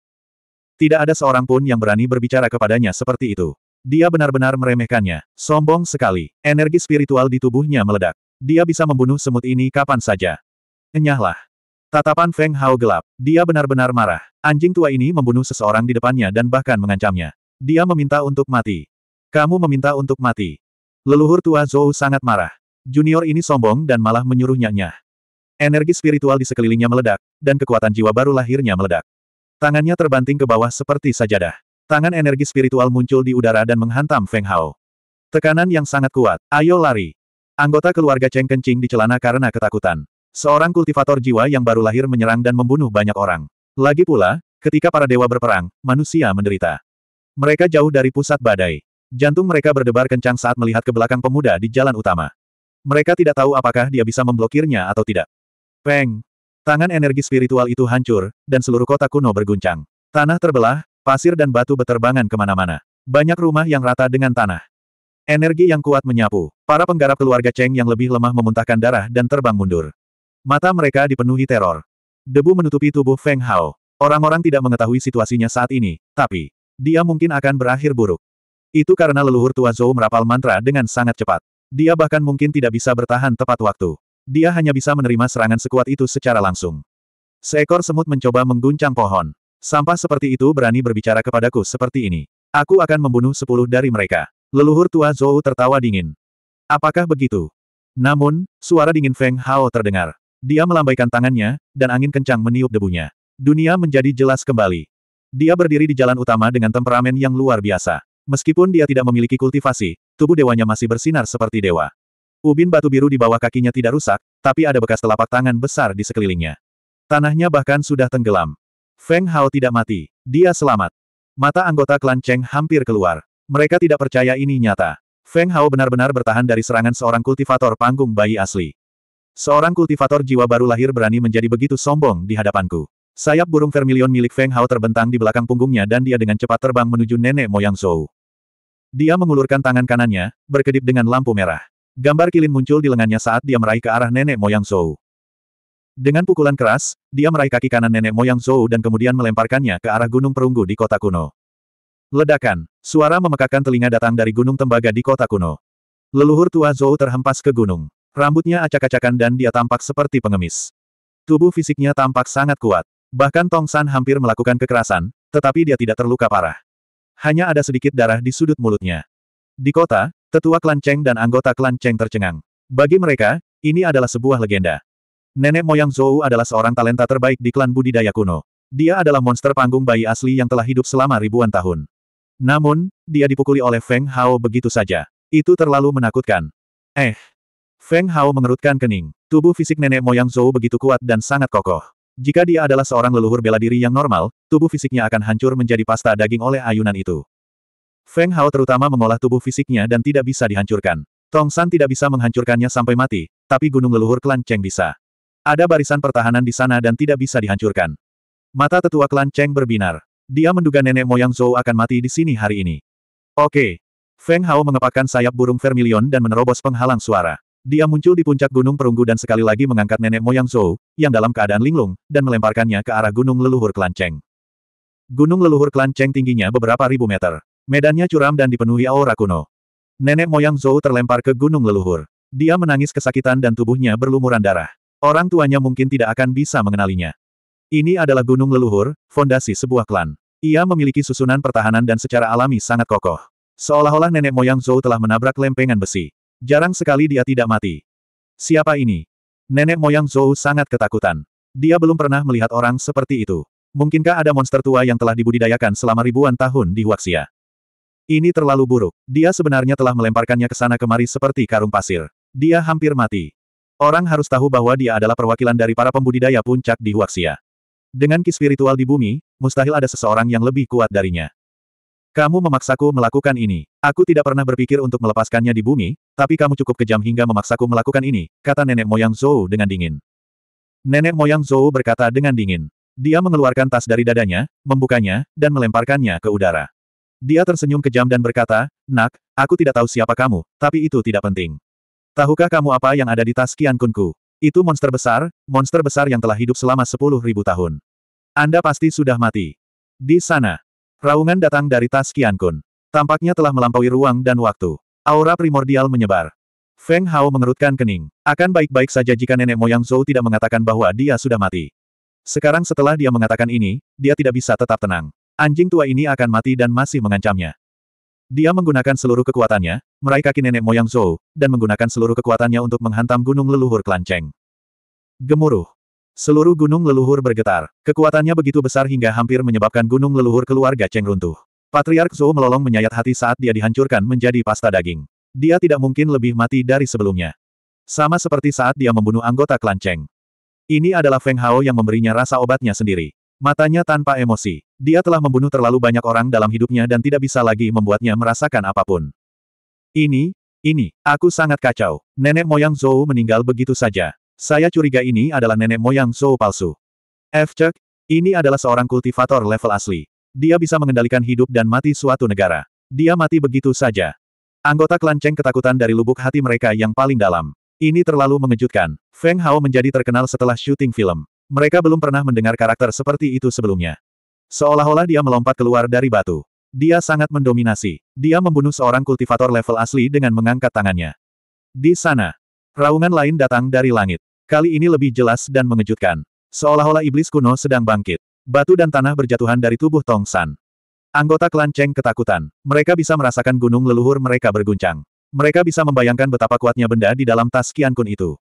Tidak ada seorang pun yang berani berbicara kepadanya seperti itu. Dia benar-benar meremehkannya. Sombong sekali. Energi spiritual di tubuhnya meledak. Dia bisa membunuh semut ini kapan saja. Enyahlah. Tatapan Feng Hao gelap. Dia benar-benar marah. Anjing tua ini membunuh seseorang di depannya dan bahkan mengancamnya. Dia meminta untuk mati. Kamu meminta untuk mati. Leluhur tua Zhou sangat marah. Junior ini sombong dan malah menyuruh nyah Energi spiritual di sekelilingnya meledak, dan kekuatan jiwa baru lahirnya meledak. Tangannya terbanting ke bawah seperti sajadah. Tangan energi spiritual muncul di udara dan menghantam Feng Hao. Tekanan yang sangat kuat. Ayo lari. Anggota keluarga Cheng kencing di celana karena ketakutan. Seorang kultivator jiwa yang baru lahir menyerang dan membunuh banyak orang. Lagi pula, ketika para dewa berperang, manusia menderita. Mereka jauh dari pusat badai. Jantung mereka berdebar kencang saat melihat ke belakang pemuda di jalan utama. Mereka tidak tahu apakah dia bisa memblokirnya atau tidak. Peng! Tangan energi spiritual itu hancur, dan seluruh kota kuno berguncang. Tanah terbelah, pasir dan batu beterbangan kemana-mana. Banyak rumah yang rata dengan tanah. Energi yang kuat menyapu. Para penggarap keluarga Cheng yang lebih lemah memuntahkan darah dan terbang mundur. Mata mereka dipenuhi teror. Debu menutupi tubuh Feng Hao. Orang-orang tidak mengetahui situasinya saat ini, tapi dia mungkin akan berakhir buruk. Itu karena leluhur tua Zhou merapal mantra dengan sangat cepat. Dia bahkan mungkin tidak bisa bertahan tepat waktu. Dia hanya bisa menerima serangan sekuat itu secara langsung. Seekor semut mencoba mengguncang pohon. Sampah seperti itu berani berbicara kepadaku seperti ini. Aku akan membunuh sepuluh dari mereka. Leluhur tua Zhou tertawa dingin. Apakah begitu? Namun, suara dingin Feng Hao terdengar. Dia melambaikan tangannya, dan angin kencang meniup debunya. Dunia menjadi jelas kembali. Dia berdiri di jalan utama dengan temperamen yang luar biasa. Meskipun dia tidak memiliki kultivasi, tubuh dewanya masih bersinar seperti dewa. Ubin batu biru di bawah kakinya tidak rusak, tapi ada bekas telapak tangan besar di sekelilingnya. Tanahnya bahkan sudah tenggelam. Feng Hao tidak mati. Dia selamat. Mata anggota klan Cheng hampir keluar. Mereka tidak percaya ini nyata. Feng Hao benar-benar bertahan dari serangan seorang kultivator panggung bayi asli. Seorang kultivator jiwa baru lahir berani menjadi begitu sombong di hadapanku. Sayap burung vermilion milik Feng Hao terbentang di belakang punggungnya dan dia dengan cepat terbang menuju nenek moyang Zhou. Dia mengulurkan tangan kanannya, berkedip dengan lampu merah. Gambar kilin muncul di lengannya saat dia meraih ke arah nenek moyang Zhou. Dengan pukulan keras, dia meraih kaki kanan nenek moyang Zhou dan kemudian melemparkannya ke arah gunung perunggu di kota kuno. Ledakan, suara memekakan telinga datang dari gunung tembaga di kota kuno. Leluhur tua Zhou terhempas ke gunung. Rambutnya acak-acakan dan dia tampak seperti pengemis. Tubuh fisiknya tampak sangat kuat. Bahkan Tong San hampir melakukan kekerasan, tetapi dia tidak terluka parah. Hanya ada sedikit darah di sudut mulutnya. Di kota, tetua klan Cheng dan anggota klan Cheng tercengang. Bagi mereka, ini adalah sebuah legenda. Nenek moyang Zhou adalah seorang talenta terbaik di klan budidaya kuno. Dia adalah monster panggung bayi asli yang telah hidup selama ribuan tahun. Namun, dia dipukuli oleh Feng Hao begitu saja. Itu terlalu menakutkan. Eh. Feng Hao mengerutkan kening. Tubuh fisik nenek moyang Zhou begitu kuat dan sangat kokoh. Jika dia adalah seorang leluhur bela diri yang normal, tubuh fisiknya akan hancur menjadi pasta daging oleh ayunan itu. Feng Hao terutama mengolah tubuh fisiknya dan tidak bisa dihancurkan. Tong San tidak bisa menghancurkannya sampai mati, tapi gunung leluhur klan Cheng bisa. Ada barisan pertahanan di sana dan tidak bisa dihancurkan. Mata tetua klan Cheng berbinar. Dia menduga nenek moyang Zhou akan mati di sini hari ini. Oke. Feng Hao mengepakkan sayap burung vermilion dan menerobos penghalang suara. Dia muncul di puncak gunung perunggu dan sekali lagi mengangkat nenek moyang Zhou, yang dalam keadaan linglung, dan melemparkannya ke arah gunung leluhur Klanceng. Gunung leluhur Klanceng tingginya beberapa ribu meter. Medannya curam dan dipenuhi aura kuno. Nenek moyang Zhou terlempar ke gunung leluhur. Dia menangis kesakitan dan tubuhnya berlumuran darah. Orang tuanya mungkin tidak akan bisa mengenalinya. Ini adalah gunung leluhur, fondasi sebuah klan. Ia memiliki susunan pertahanan dan secara alami sangat kokoh. Seolah-olah nenek moyang Zhou telah menabrak lempengan besi. Jarang sekali dia tidak mati. Siapa ini? Nenek moyang Zhou sangat ketakutan. Dia belum pernah melihat orang seperti itu. Mungkinkah ada monster tua yang telah dibudidayakan selama ribuan tahun di Huaxia? Ini terlalu buruk. Dia sebenarnya telah melemparkannya ke sana kemari seperti karung pasir. Dia hampir mati. Orang harus tahu bahwa dia adalah perwakilan dari para pembudidaya puncak di Huaxia. Dengan ki spiritual di bumi, mustahil ada seseorang yang lebih kuat darinya. Kamu memaksaku melakukan ini. Aku tidak pernah berpikir untuk melepaskannya di bumi, tapi kamu cukup kejam hingga memaksaku melakukan ini, kata nenek moyang Zhou dengan dingin. Nenek moyang Zhou berkata dengan dingin. Dia mengeluarkan tas dari dadanya, membukanya, dan melemparkannya ke udara. Dia tersenyum kejam dan berkata, Nak, aku tidak tahu siapa kamu, tapi itu tidak penting. Tahukah kamu apa yang ada di tas Kian Kunku? Itu monster besar, monster besar yang telah hidup selama sepuluh ribu tahun. Anda pasti sudah mati. Di sana, Raungan datang dari tas Kian Kun. Tampaknya telah melampaui ruang dan waktu. Aura primordial menyebar. Feng Hao mengerutkan kening. Akan baik-baik saja jika nenek moyang Zhou tidak mengatakan bahwa dia sudah mati. Sekarang setelah dia mengatakan ini, dia tidak bisa tetap tenang. Anjing tua ini akan mati dan masih mengancamnya. Dia menggunakan seluruh kekuatannya, meraih kaki nenek moyang Zhou, dan menggunakan seluruh kekuatannya untuk menghantam gunung leluhur kelanceng. Gemuruh. Seluruh gunung leluhur bergetar. Kekuatannya begitu besar hingga hampir menyebabkan gunung leluhur keluarga Cheng runtuh. Patriark Zhou melolong menyayat hati saat dia dihancurkan menjadi pasta daging. Dia tidak mungkin lebih mati dari sebelumnya. Sama seperti saat dia membunuh anggota klan Cheng. Ini adalah Feng Hao yang memberinya rasa obatnya sendiri. Matanya tanpa emosi. Dia telah membunuh terlalu banyak orang dalam hidupnya dan tidak bisa lagi membuatnya merasakan apapun. Ini, ini, aku sangat kacau. Nenek moyang Zhou meninggal begitu saja. Saya curiga ini adalah nenek moyang Zhou palsu. F. ini adalah seorang kultivator level asli. Dia bisa mengendalikan hidup dan mati suatu negara. Dia mati begitu saja. Anggota kelanceng ketakutan dari lubuk hati mereka yang paling dalam. Ini terlalu mengejutkan. Feng Hao menjadi terkenal setelah syuting film. Mereka belum pernah mendengar karakter seperti itu sebelumnya. Seolah-olah dia melompat keluar dari batu. Dia sangat mendominasi. Dia membunuh seorang kultivator level asli dengan mengangkat tangannya. Di sana, raungan lain datang dari langit. Kali ini lebih jelas dan mengejutkan. Seolah-olah iblis kuno sedang bangkit. Batu dan tanah berjatuhan dari tubuh Tong San. Anggota klan Cheng ketakutan. Mereka bisa merasakan gunung leluhur mereka berguncang. Mereka bisa membayangkan betapa kuatnya benda di dalam tas Qian Kun itu.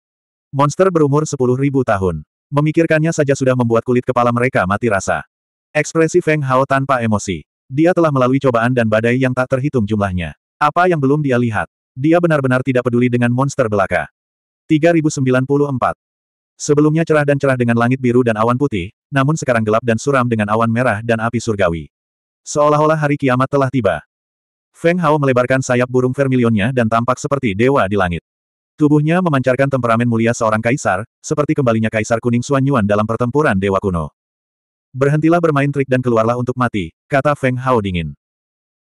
Monster berumur 10.000 tahun. Memikirkannya saja sudah membuat kulit kepala mereka mati rasa. Ekspresi Feng Hao tanpa emosi. Dia telah melalui cobaan dan badai yang tak terhitung jumlahnya. Apa yang belum dia lihat? Dia benar-benar tidak peduli dengan monster belaka. 3094. Sebelumnya cerah dan cerah dengan langit biru dan awan putih, namun sekarang gelap dan suram dengan awan merah dan api surgawi. Seolah-olah hari kiamat telah tiba. Feng Hao melebarkan sayap burung vermilionnya dan tampak seperti dewa di langit. Tubuhnya memancarkan temperamen mulia seorang kaisar, seperti kembalinya kaisar kuning Xuan Yuan dalam pertempuran dewa kuno. Berhentilah bermain trik dan keluarlah untuk mati, kata Feng Hao dingin.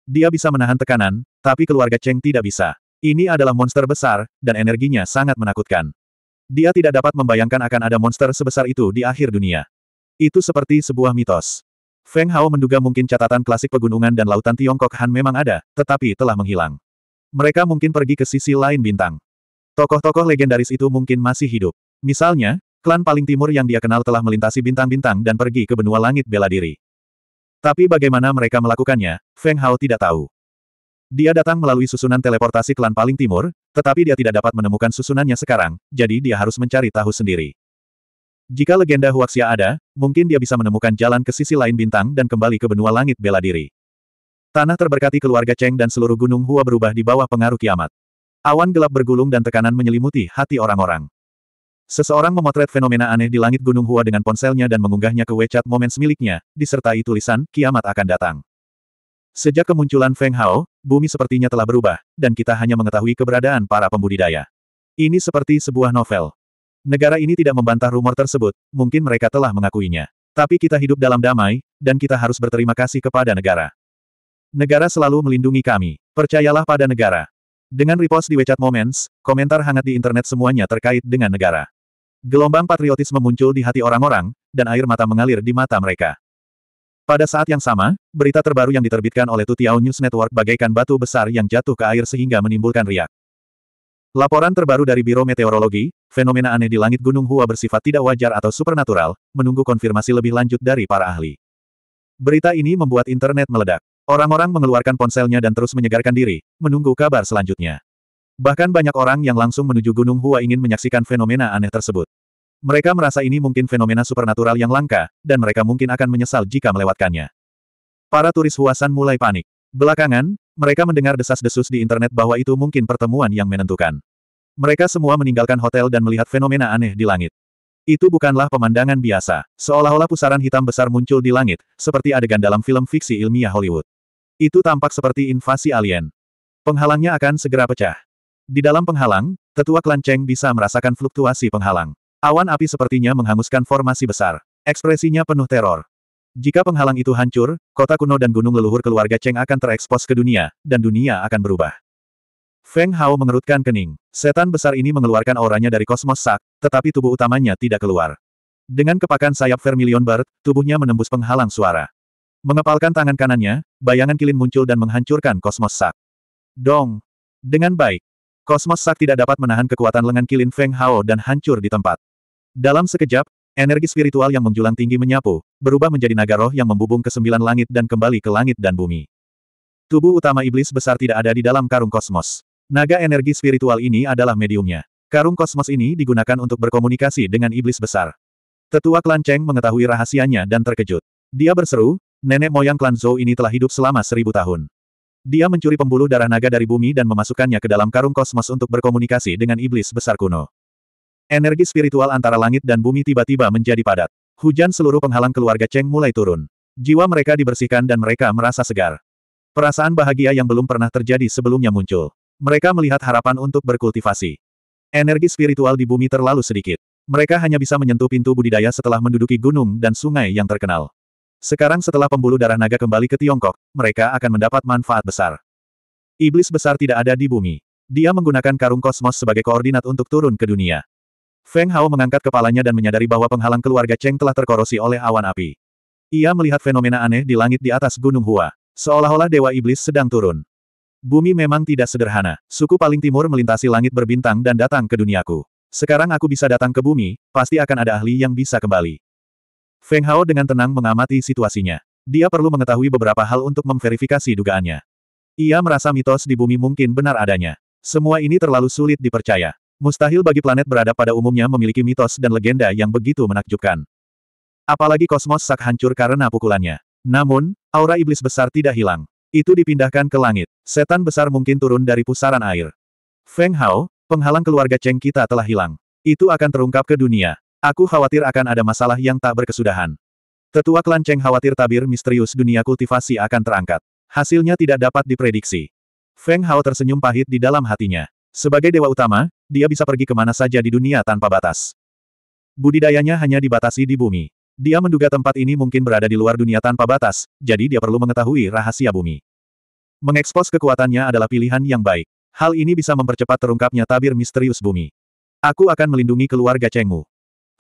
Dia bisa menahan tekanan, tapi keluarga Cheng tidak bisa. Ini adalah monster besar, dan energinya sangat menakutkan. Dia tidak dapat membayangkan akan ada monster sebesar itu di akhir dunia. Itu seperti sebuah mitos. Feng Hao menduga mungkin catatan klasik pegunungan dan lautan Tiongkok Han memang ada, tetapi telah menghilang. Mereka mungkin pergi ke sisi lain bintang. Tokoh-tokoh legendaris itu mungkin masih hidup. Misalnya, klan paling timur yang dia kenal telah melintasi bintang-bintang dan pergi ke benua langit bela diri. Tapi bagaimana mereka melakukannya, Feng Hao tidak tahu. Dia datang melalui susunan teleportasi klan paling timur, tetapi dia tidak dapat menemukan susunannya sekarang, jadi dia harus mencari tahu sendiri. Jika legenda Huaxia ada, mungkin dia bisa menemukan jalan ke sisi lain bintang dan kembali ke benua langit bela diri. Tanah terberkati keluarga Cheng dan seluruh gunung Hua berubah di bawah pengaruh kiamat. Awan gelap bergulung dan tekanan menyelimuti hati orang-orang. Seseorang memotret fenomena aneh di langit gunung Hua dengan ponselnya dan mengunggahnya ke WeChat Moments miliknya, disertai tulisan, kiamat akan datang. Sejak kemunculan Feng Hao, bumi sepertinya telah berubah, dan kita hanya mengetahui keberadaan para pembudidaya. Ini seperti sebuah novel. Negara ini tidak membantah rumor tersebut, mungkin mereka telah mengakuinya. Tapi kita hidup dalam damai, dan kita harus berterima kasih kepada negara. Negara selalu melindungi kami. Percayalah pada negara. Dengan repost di WeChat Moments, komentar hangat di internet semuanya terkait dengan negara. Gelombang patriotisme muncul di hati orang-orang, dan air mata mengalir di mata mereka. Pada saat yang sama, berita terbaru yang diterbitkan oleh Tutiao News Network bagaikan batu besar yang jatuh ke air sehingga menimbulkan riak. Laporan terbaru dari Biro Meteorologi, fenomena aneh di langit Gunung Hua bersifat tidak wajar atau supernatural, menunggu konfirmasi lebih lanjut dari para ahli. Berita ini membuat internet meledak. Orang-orang mengeluarkan ponselnya dan terus menyegarkan diri, menunggu kabar selanjutnya. Bahkan banyak orang yang langsung menuju Gunung Hua ingin menyaksikan fenomena aneh tersebut. Mereka merasa ini mungkin fenomena supernatural yang langka, dan mereka mungkin akan menyesal jika melewatkannya. Para turis Huasan mulai panik. Belakangan, mereka mendengar desas-desus di internet bahwa itu mungkin pertemuan yang menentukan. Mereka semua meninggalkan hotel dan melihat fenomena aneh di langit. Itu bukanlah pemandangan biasa, seolah-olah pusaran hitam besar muncul di langit, seperti adegan dalam film fiksi ilmiah Hollywood. Itu tampak seperti invasi alien. Penghalangnya akan segera pecah. Di dalam penghalang, tetua klanceng bisa merasakan fluktuasi penghalang. Awan api sepertinya menghanguskan formasi besar. Ekspresinya penuh teror. Jika penghalang itu hancur, kota kuno dan gunung leluhur keluarga Cheng akan terekspos ke dunia, dan dunia akan berubah. Feng Hao mengerutkan kening. Setan besar ini mengeluarkan auranya dari kosmos sak, tetapi tubuh utamanya tidak keluar. Dengan kepakan sayap Vermilion Bird, tubuhnya menembus penghalang suara. Mengepalkan tangan kanannya, bayangan kilin muncul dan menghancurkan kosmos sak. Dong! Dengan baik, kosmos sak tidak dapat menahan kekuatan lengan kilin Feng Hao dan hancur di tempat. Dalam sekejap, energi spiritual yang menjulang tinggi menyapu, berubah menjadi naga roh yang membubung ke sembilan langit dan kembali ke langit dan bumi. Tubuh utama iblis besar tidak ada di dalam karung kosmos. Naga energi spiritual ini adalah mediumnya. Karung kosmos ini digunakan untuk berkomunikasi dengan iblis besar. Tetua klan Cheng mengetahui rahasianya dan terkejut. Dia berseru, nenek moyang klan Zhou ini telah hidup selama seribu tahun. Dia mencuri pembuluh darah naga dari bumi dan memasukkannya ke dalam karung kosmos untuk berkomunikasi dengan iblis besar kuno. Energi spiritual antara langit dan bumi tiba-tiba menjadi padat. Hujan seluruh penghalang keluarga Cheng mulai turun. Jiwa mereka dibersihkan dan mereka merasa segar. Perasaan bahagia yang belum pernah terjadi sebelumnya muncul. Mereka melihat harapan untuk berkultivasi. Energi spiritual di bumi terlalu sedikit. Mereka hanya bisa menyentuh pintu budidaya setelah menduduki gunung dan sungai yang terkenal. Sekarang setelah pembuluh darah naga kembali ke Tiongkok, mereka akan mendapat manfaat besar. Iblis besar tidak ada di bumi. Dia menggunakan karung kosmos sebagai koordinat untuk turun ke dunia. Feng Hao mengangkat kepalanya dan menyadari bahwa penghalang keluarga Cheng telah terkorosi oleh awan api. Ia melihat fenomena aneh di langit di atas Gunung Hua. Seolah-olah Dewa Iblis sedang turun. Bumi memang tidak sederhana. Suku paling timur melintasi langit berbintang dan datang ke duniaku. Sekarang aku bisa datang ke bumi, pasti akan ada ahli yang bisa kembali. Feng Hao dengan tenang mengamati situasinya. Dia perlu mengetahui beberapa hal untuk memverifikasi dugaannya. Ia merasa mitos di bumi mungkin benar adanya. Semua ini terlalu sulit dipercaya. Mustahil bagi planet berada pada umumnya memiliki mitos dan legenda yang begitu menakjubkan. Apalagi kosmos sak hancur karena pukulannya. Namun, aura iblis besar tidak hilang. Itu dipindahkan ke langit. Setan besar mungkin turun dari pusaran air. Feng Hao, penghalang keluarga Cheng kita telah hilang. Itu akan terungkap ke dunia. Aku khawatir akan ada masalah yang tak berkesudahan. Tetua klan Cheng khawatir tabir misterius dunia kultivasi akan terangkat. Hasilnya tidak dapat diprediksi. Feng Hao tersenyum pahit di dalam hatinya. Sebagai dewa utama, dia bisa pergi kemana saja di dunia tanpa batas. Budidayanya hanya dibatasi di bumi. Dia menduga tempat ini mungkin berada di luar dunia tanpa batas, jadi dia perlu mengetahui rahasia bumi. Mengekspos kekuatannya adalah pilihan yang baik. Hal ini bisa mempercepat terungkapnya tabir misterius bumi. Aku akan melindungi keluarga Chengmu.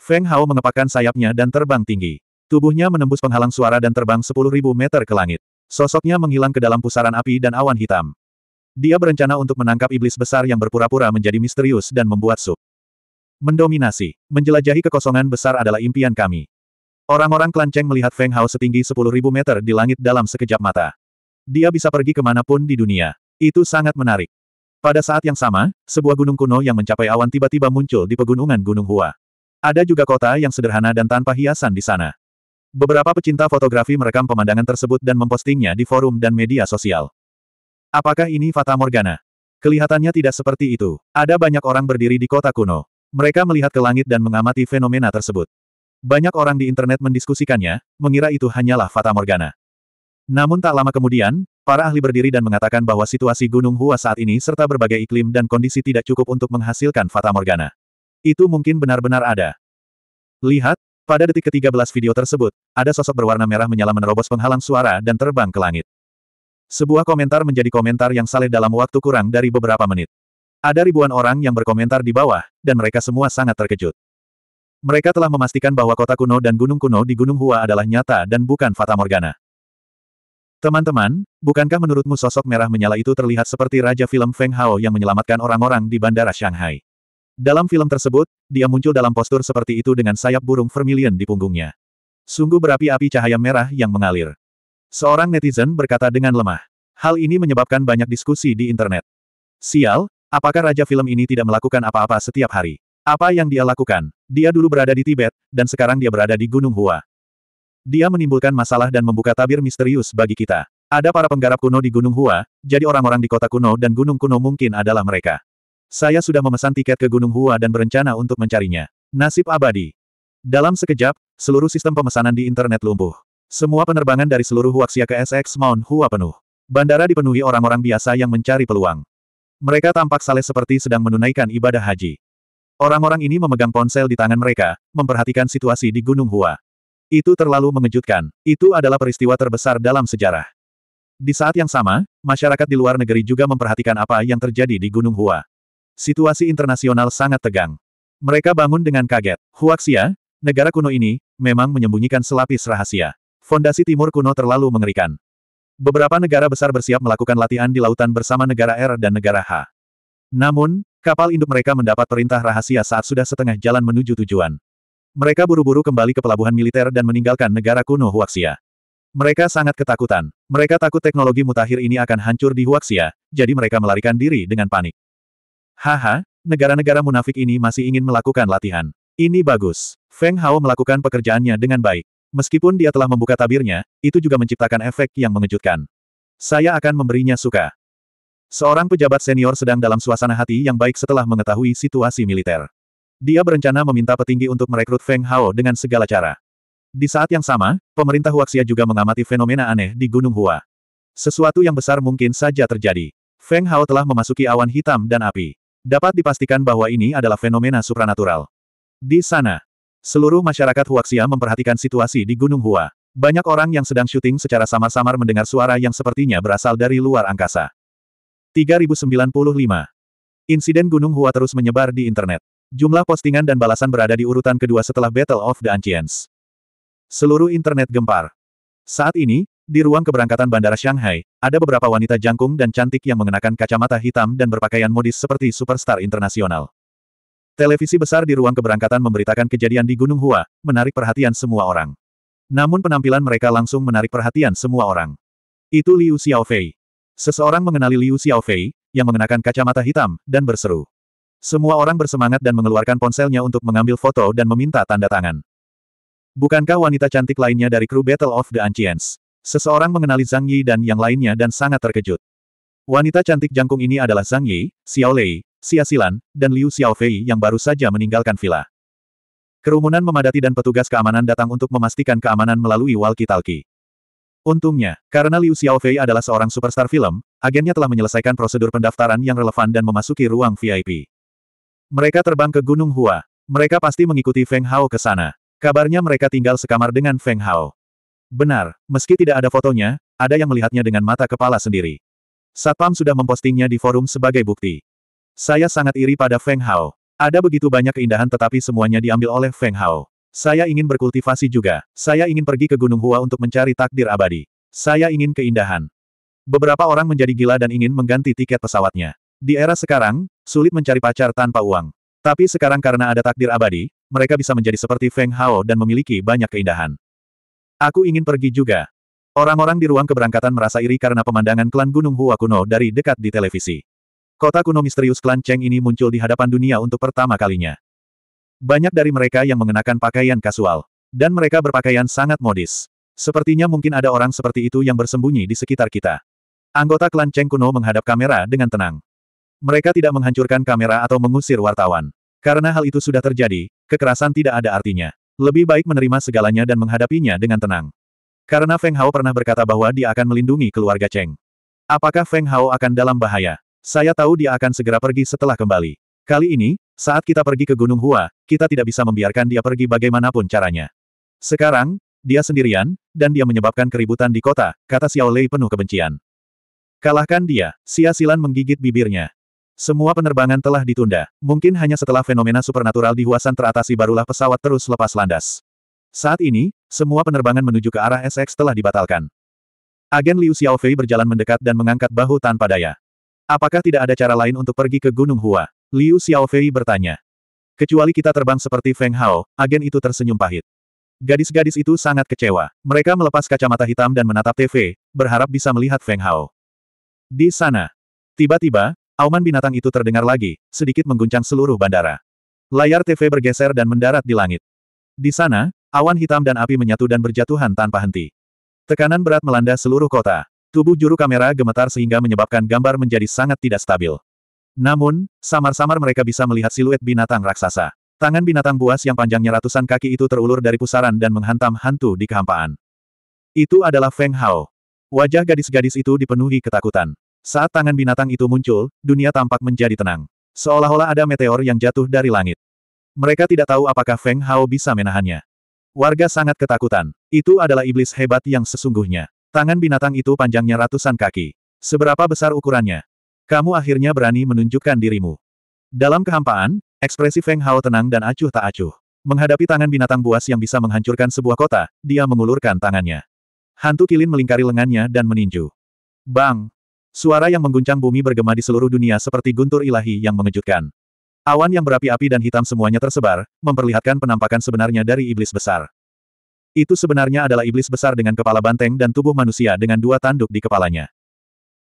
Feng Hao mengepakkan sayapnya dan terbang tinggi. Tubuhnya menembus penghalang suara dan terbang 10.000 meter ke langit. Sosoknya menghilang ke dalam pusaran api dan awan hitam. Dia berencana untuk menangkap iblis besar yang berpura-pura menjadi misterius dan membuat sup. Mendominasi, menjelajahi kekosongan besar adalah impian kami. Orang-orang klan melihat Feng Hao setinggi 10.000 meter di langit dalam sekejap mata. Dia bisa pergi kemanapun di dunia. Itu sangat menarik. Pada saat yang sama, sebuah gunung kuno yang mencapai awan tiba-tiba muncul di pegunungan Gunung Hua. Ada juga kota yang sederhana dan tanpa hiasan di sana. Beberapa pecinta fotografi merekam pemandangan tersebut dan mempostingnya di forum dan media sosial. Apakah ini Fata Morgana? Kelihatannya tidak seperti itu. Ada banyak orang berdiri di kota kuno. Mereka melihat ke langit dan mengamati fenomena tersebut. Banyak orang di internet mendiskusikannya, mengira itu hanyalah Fata Morgana. Namun tak lama kemudian, para ahli berdiri dan mengatakan bahwa situasi Gunung Hua saat ini serta berbagai iklim dan kondisi tidak cukup untuk menghasilkan Fata Morgana. Itu mungkin benar-benar ada. Lihat, pada detik ke-13 video tersebut, ada sosok berwarna merah menyala menerobos penghalang suara dan terbang ke langit. Sebuah komentar menjadi komentar yang saleh dalam waktu kurang dari beberapa menit. Ada ribuan orang yang berkomentar di bawah, dan mereka semua sangat terkejut. Mereka telah memastikan bahwa kota kuno dan gunung kuno di Gunung Hua adalah nyata dan bukan Fata Morgana. Teman-teman, bukankah menurutmu sosok merah menyala itu terlihat seperti Raja film Feng Hao yang menyelamatkan orang-orang di Bandara Shanghai? Dalam film tersebut, dia muncul dalam postur seperti itu dengan sayap burung vermilion di punggungnya. Sungguh berapi-api cahaya merah yang mengalir. Seorang netizen berkata dengan lemah. Hal ini menyebabkan banyak diskusi di internet. Sial, apakah raja film ini tidak melakukan apa-apa setiap hari? Apa yang dia lakukan? Dia dulu berada di Tibet, dan sekarang dia berada di Gunung Hua. Dia menimbulkan masalah dan membuka tabir misterius bagi kita. Ada para penggarap kuno di Gunung Hua, jadi orang-orang di kota kuno dan gunung kuno mungkin adalah mereka. Saya sudah memesan tiket ke Gunung Hua dan berencana untuk mencarinya. Nasib abadi. Dalam sekejap, seluruh sistem pemesanan di internet lumpuh. Semua penerbangan dari seluruh Huaxia ke SX Mount Hua penuh. Bandara dipenuhi orang-orang biasa yang mencari peluang. Mereka tampak saleh seperti sedang menunaikan ibadah haji. Orang-orang ini memegang ponsel di tangan mereka, memperhatikan situasi di Gunung Hua. Itu terlalu mengejutkan. Itu adalah peristiwa terbesar dalam sejarah. Di saat yang sama, masyarakat di luar negeri juga memperhatikan apa yang terjadi di Gunung Hua. Situasi internasional sangat tegang. Mereka bangun dengan kaget. Huaxia, negara kuno ini, memang menyembunyikan selapis rahasia. Fondasi timur kuno terlalu mengerikan. Beberapa negara besar bersiap melakukan latihan di lautan bersama negara R dan negara H. Namun, kapal induk mereka mendapat perintah rahasia saat sudah setengah jalan menuju tujuan. Mereka buru-buru kembali ke pelabuhan militer dan meninggalkan negara kuno Huaxia. Mereka sangat ketakutan. Mereka takut teknologi mutakhir ini akan hancur di Huaxia, jadi mereka melarikan diri dengan panik. Haha, negara-negara munafik ini masih ingin melakukan latihan. Ini bagus. Feng Hao melakukan pekerjaannya dengan baik. Meskipun dia telah membuka tabirnya, itu juga menciptakan efek yang mengejutkan. Saya akan memberinya suka. Seorang pejabat senior sedang dalam suasana hati yang baik setelah mengetahui situasi militer. Dia berencana meminta petinggi untuk merekrut Feng Hao dengan segala cara. Di saat yang sama, pemerintah Huaxia juga mengamati fenomena aneh di Gunung Hua. Sesuatu yang besar mungkin saja terjadi. Feng Hao telah memasuki awan hitam dan api. Dapat dipastikan bahwa ini adalah fenomena supranatural. Di sana, Seluruh masyarakat Huaxia memperhatikan situasi di Gunung Hua. Banyak orang yang sedang syuting secara samar-samar mendengar suara yang sepertinya berasal dari luar angkasa. 3095. Insiden Gunung Hua terus menyebar di internet. Jumlah postingan dan balasan berada di urutan kedua setelah Battle of the Ancients. Seluruh internet gempar. Saat ini, di ruang keberangkatan Bandara Shanghai, ada beberapa wanita jangkung dan cantik yang mengenakan kacamata hitam dan berpakaian modis seperti superstar internasional. Televisi besar di ruang keberangkatan memberitakan kejadian di Gunung Hua, menarik perhatian semua orang. Namun penampilan mereka langsung menarik perhatian semua orang. Itu Liu Xiaofei. Seseorang mengenali Liu Xiaofei, yang mengenakan kacamata hitam, dan berseru. Semua orang bersemangat dan mengeluarkan ponselnya untuk mengambil foto dan meminta tanda tangan. Bukankah wanita cantik lainnya dari kru Battle of the Ancients? Seseorang mengenali Zhang Yi dan yang lainnya dan sangat terkejut. Wanita cantik jangkung ini adalah Zhang Yi, Xiao Lei, Xia Silan dan Liu Xiaofei yang baru saja meninggalkan villa. Kerumunan memadati dan petugas keamanan datang untuk memastikan keamanan melalui walkie-talkie. Untungnya, karena Liu Xiaofei adalah seorang superstar film, agennya telah menyelesaikan prosedur pendaftaran yang relevan dan memasuki ruang VIP. Mereka terbang ke Gunung Hua. Mereka pasti mengikuti Feng Hao ke sana. Kabarnya mereka tinggal sekamar dengan Feng Hao. Benar, meski tidak ada fotonya, ada yang melihatnya dengan mata kepala sendiri. Satpam sudah mempostingnya di forum sebagai bukti. Saya sangat iri pada Feng Hao. Ada begitu banyak keindahan tetapi semuanya diambil oleh Feng Hao. Saya ingin berkultivasi juga. Saya ingin pergi ke Gunung Hua untuk mencari takdir abadi. Saya ingin keindahan. Beberapa orang menjadi gila dan ingin mengganti tiket pesawatnya. Di era sekarang, sulit mencari pacar tanpa uang. Tapi sekarang karena ada takdir abadi, mereka bisa menjadi seperti Feng Hao dan memiliki banyak keindahan. Aku ingin pergi juga. Orang-orang di ruang keberangkatan merasa iri karena pemandangan klan Gunung Hua kuno dari dekat di televisi. Kota kuno misterius klan Cheng ini muncul di hadapan dunia untuk pertama kalinya. Banyak dari mereka yang mengenakan pakaian kasual. Dan mereka berpakaian sangat modis. Sepertinya mungkin ada orang seperti itu yang bersembunyi di sekitar kita. Anggota klan Cheng kuno menghadap kamera dengan tenang. Mereka tidak menghancurkan kamera atau mengusir wartawan. Karena hal itu sudah terjadi, kekerasan tidak ada artinya. Lebih baik menerima segalanya dan menghadapinya dengan tenang. Karena Feng Hao pernah berkata bahwa dia akan melindungi keluarga Cheng. Apakah Feng Hao akan dalam bahaya? Saya tahu dia akan segera pergi setelah kembali. Kali ini, saat kita pergi ke Gunung Hua, kita tidak bisa membiarkan dia pergi bagaimanapun caranya. Sekarang, dia sendirian, dan dia menyebabkan keributan di kota, kata Xiao Lei penuh kebencian. Kalahkan dia, Xia Silan menggigit bibirnya. Semua penerbangan telah ditunda. Mungkin hanya setelah fenomena supernatural di Huasan teratasi barulah pesawat terus lepas landas. Saat ini, semua penerbangan menuju ke arah SX telah dibatalkan. Agen Liu Xiaofei berjalan mendekat dan mengangkat bahu tanpa daya. Apakah tidak ada cara lain untuk pergi ke Gunung Hua? Liu Xiaofei bertanya. Kecuali kita terbang seperti Feng Hao, agen itu tersenyum pahit. Gadis-gadis itu sangat kecewa. Mereka melepas kacamata hitam dan menatap TV, berharap bisa melihat Feng Hao. Di sana. Tiba-tiba, auman binatang itu terdengar lagi, sedikit mengguncang seluruh bandara. Layar TV bergeser dan mendarat di langit. Di sana, awan hitam dan api menyatu dan berjatuhan tanpa henti. Tekanan berat melanda seluruh kota. Tubuh juru kamera gemetar sehingga menyebabkan gambar menjadi sangat tidak stabil. Namun, samar-samar mereka bisa melihat siluet binatang raksasa. Tangan binatang buas yang panjangnya ratusan kaki itu terulur dari pusaran dan menghantam hantu di kehampaan. Itu adalah Feng Hao. Wajah gadis-gadis itu dipenuhi ketakutan. Saat tangan binatang itu muncul, dunia tampak menjadi tenang. Seolah-olah ada meteor yang jatuh dari langit. Mereka tidak tahu apakah Feng Hao bisa menahannya. Warga sangat ketakutan. Itu adalah iblis hebat yang sesungguhnya. Tangan binatang itu panjangnya ratusan kaki. Seberapa besar ukurannya? Kamu akhirnya berani menunjukkan dirimu. Dalam kehampaan, ekspresi Feng Hao tenang dan acuh tak acuh. Menghadapi tangan binatang buas yang bisa menghancurkan sebuah kota, dia mengulurkan tangannya. Hantu kilin melingkari lengannya dan meninju. Bang! Suara yang mengguncang bumi bergema di seluruh dunia seperti guntur ilahi yang mengejutkan. Awan yang berapi-api dan hitam semuanya tersebar, memperlihatkan penampakan sebenarnya dari iblis besar. Itu sebenarnya adalah iblis besar dengan kepala banteng dan tubuh manusia dengan dua tanduk di kepalanya.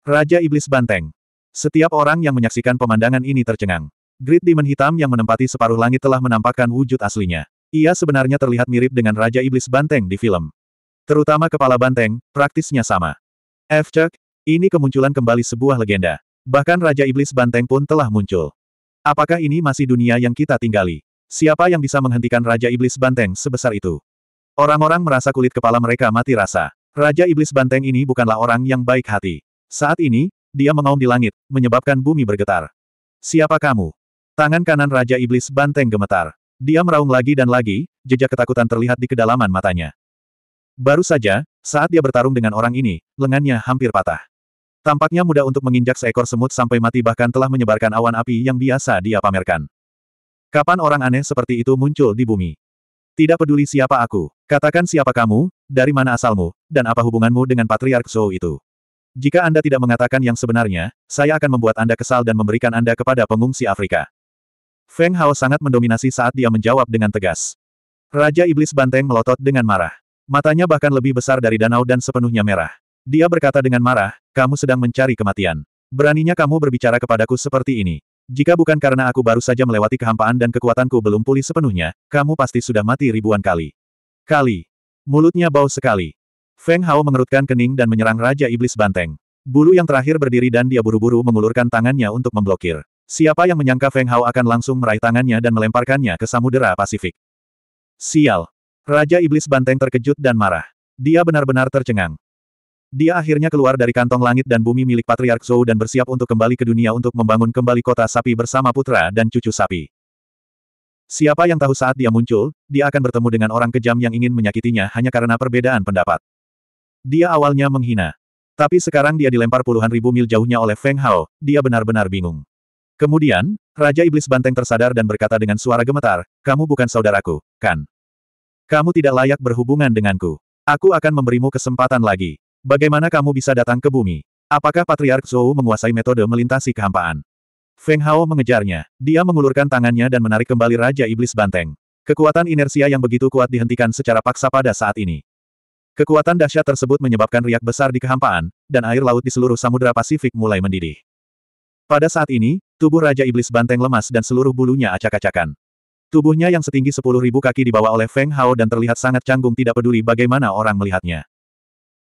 Raja Iblis Banteng. Setiap orang yang menyaksikan pemandangan ini tercengang. Grid Demon Hitam yang menempati separuh langit telah menampakkan wujud aslinya. Ia sebenarnya terlihat mirip dengan Raja Iblis Banteng di film. Terutama kepala banteng, praktisnya sama. F. Chuck, ini kemunculan kembali sebuah legenda. Bahkan Raja Iblis Banteng pun telah muncul. Apakah ini masih dunia yang kita tinggali? Siapa yang bisa menghentikan Raja Iblis Banteng sebesar itu? Orang-orang merasa kulit kepala mereka mati rasa. Raja Iblis Banteng ini bukanlah orang yang baik hati. Saat ini, dia mengaum di langit, menyebabkan bumi bergetar. Siapa kamu? Tangan kanan Raja Iblis Banteng gemetar. Dia meraung lagi dan lagi, jejak ketakutan terlihat di kedalaman matanya. Baru saja, saat dia bertarung dengan orang ini, lengannya hampir patah. Tampaknya mudah untuk menginjak seekor semut sampai mati bahkan telah menyebarkan awan api yang biasa dia pamerkan. Kapan orang aneh seperti itu muncul di bumi? Tidak peduli siapa aku, katakan siapa kamu, dari mana asalmu, dan apa hubunganmu dengan Patriark Zhou itu. Jika Anda tidak mengatakan yang sebenarnya, saya akan membuat Anda kesal dan memberikan Anda kepada pengungsi Afrika. Feng Hao sangat mendominasi saat dia menjawab dengan tegas. Raja Iblis Banteng melotot dengan marah. Matanya bahkan lebih besar dari danau dan sepenuhnya merah. Dia berkata dengan marah, kamu sedang mencari kematian. Beraninya kamu berbicara kepadaku seperti ini. Jika bukan karena aku baru saja melewati kehampaan dan kekuatanku belum pulih sepenuhnya, kamu pasti sudah mati ribuan kali. Kali. Mulutnya bau sekali. Feng Hao mengerutkan kening dan menyerang Raja Iblis Banteng. Bulu yang terakhir berdiri dan dia buru-buru mengulurkan tangannya untuk memblokir. Siapa yang menyangka Feng Hao akan langsung meraih tangannya dan melemparkannya ke Samudera Pasifik? Sial. Raja Iblis Banteng terkejut dan marah. Dia benar-benar tercengang. Dia akhirnya keluar dari kantong langit dan bumi milik Patriark Zhou dan bersiap untuk kembali ke dunia untuk membangun kembali kota sapi bersama putra dan cucu sapi. Siapa yang tahu saat dia muncul, dia akan bertemu dengan orang kejam yang ingin menyakitinya hanya karena perbedaan pendapat. Dia awalnya menghina. Tapi sekarang dia dilempar puluhan ribu mil jauhnya oleh Feng Hao, dia benar-benar bingung. Kemudian, Raja Iblis Banteng tersadar dan berkata dengan suara gemetar, kamu bukan saudaraku, kan? Kamu tidak layak berhubungan denganku. Aku akan memberimu kesempatan lagi. Bagaimana kamu bisa datang ke bumi? Apakah Patriark Zhou menguasai metode melintasi kehampaan? Feng Hao mengejarnya. Dia mengulurkan tangannya dan menarik kembali Raja Iblis Banteng. Kekuatan inersia yang begitu kuat dihentikan secara paksa pada saat ini. Kekuatan dahsyat tersebut menyebabkan riak besar di kehampaan, dan air laut di seluruh Samudra Pasifik mulai mendidih. Pada saat ini, tubuh Raja Iblis Banteng lemas dan seluruh bulunya acak-acakan. Tubuhnya yang setinggi 10.000 kaki dibawa oleh Feng Hao dan terlihat sangat canggung tidak peduli bagaimana orang melihatnya.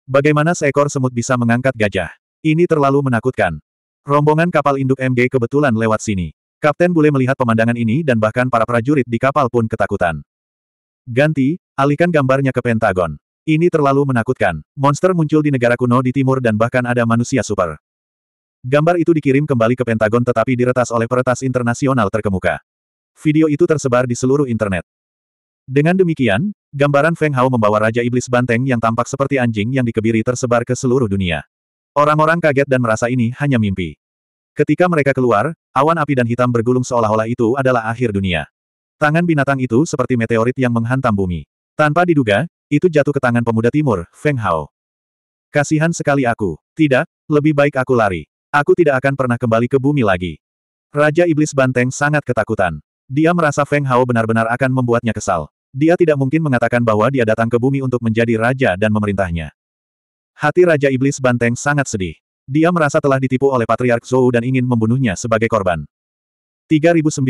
Bagaimana seekor semut bisa mengangkat gajah? Ini terlalu menakutkan. Rombongan kapal induk MG kebetulan lewat sini. Kapten Bule melihat pemandangan ini dan bahkan para prajurit di kapal pun ketakutan. Ganti, alihkan gambarnya ke Pentagon. Ini terlalu menakutkan. Monster muncul di negara kuno di timur dan bahkan ada manusia super. Gambar itu dikirim kembali ke Pentagon tetapi diretas oleh peretas internasional terkemuka. Video itu tersebar di seluruh internet. Dengan demikian, Gambaran Feng Hao membawa Raja Iblis Banteng yang tampak seperti anjing yang dikebiri tersebar ke seluruh dunia. Orang-orang kaget dan merasa ini hanya mimpi. Ketika mereka keluar, awan api dan hitam bergulung seolah-olah itu adalah akhir dunia. Tangan binatang itu seperti meteorit yang menghantam bumi. Tanpa diduga, itu jatuh ke tangan pemuda timur, Feng Hao. Kasihan sekali aku. Tidak, lebih baik aku lari. Aku tidak akan pernah kembali ke bumi lagi. Raja Iblis Banteng sangat ketakutan. Dia merasa Feng Hao benar-benar akan membuatnya kesal. Dia tidak mungkin mengatakan bahwa dia datang ke bumi untuk menjadi raja dan memerintahnya. Hati Raja Iblis Banteng sangat sedih. Dia merasa telah ditipu oleh Patriark Zhou dan ingin membunuhnya sebagai korban. 3096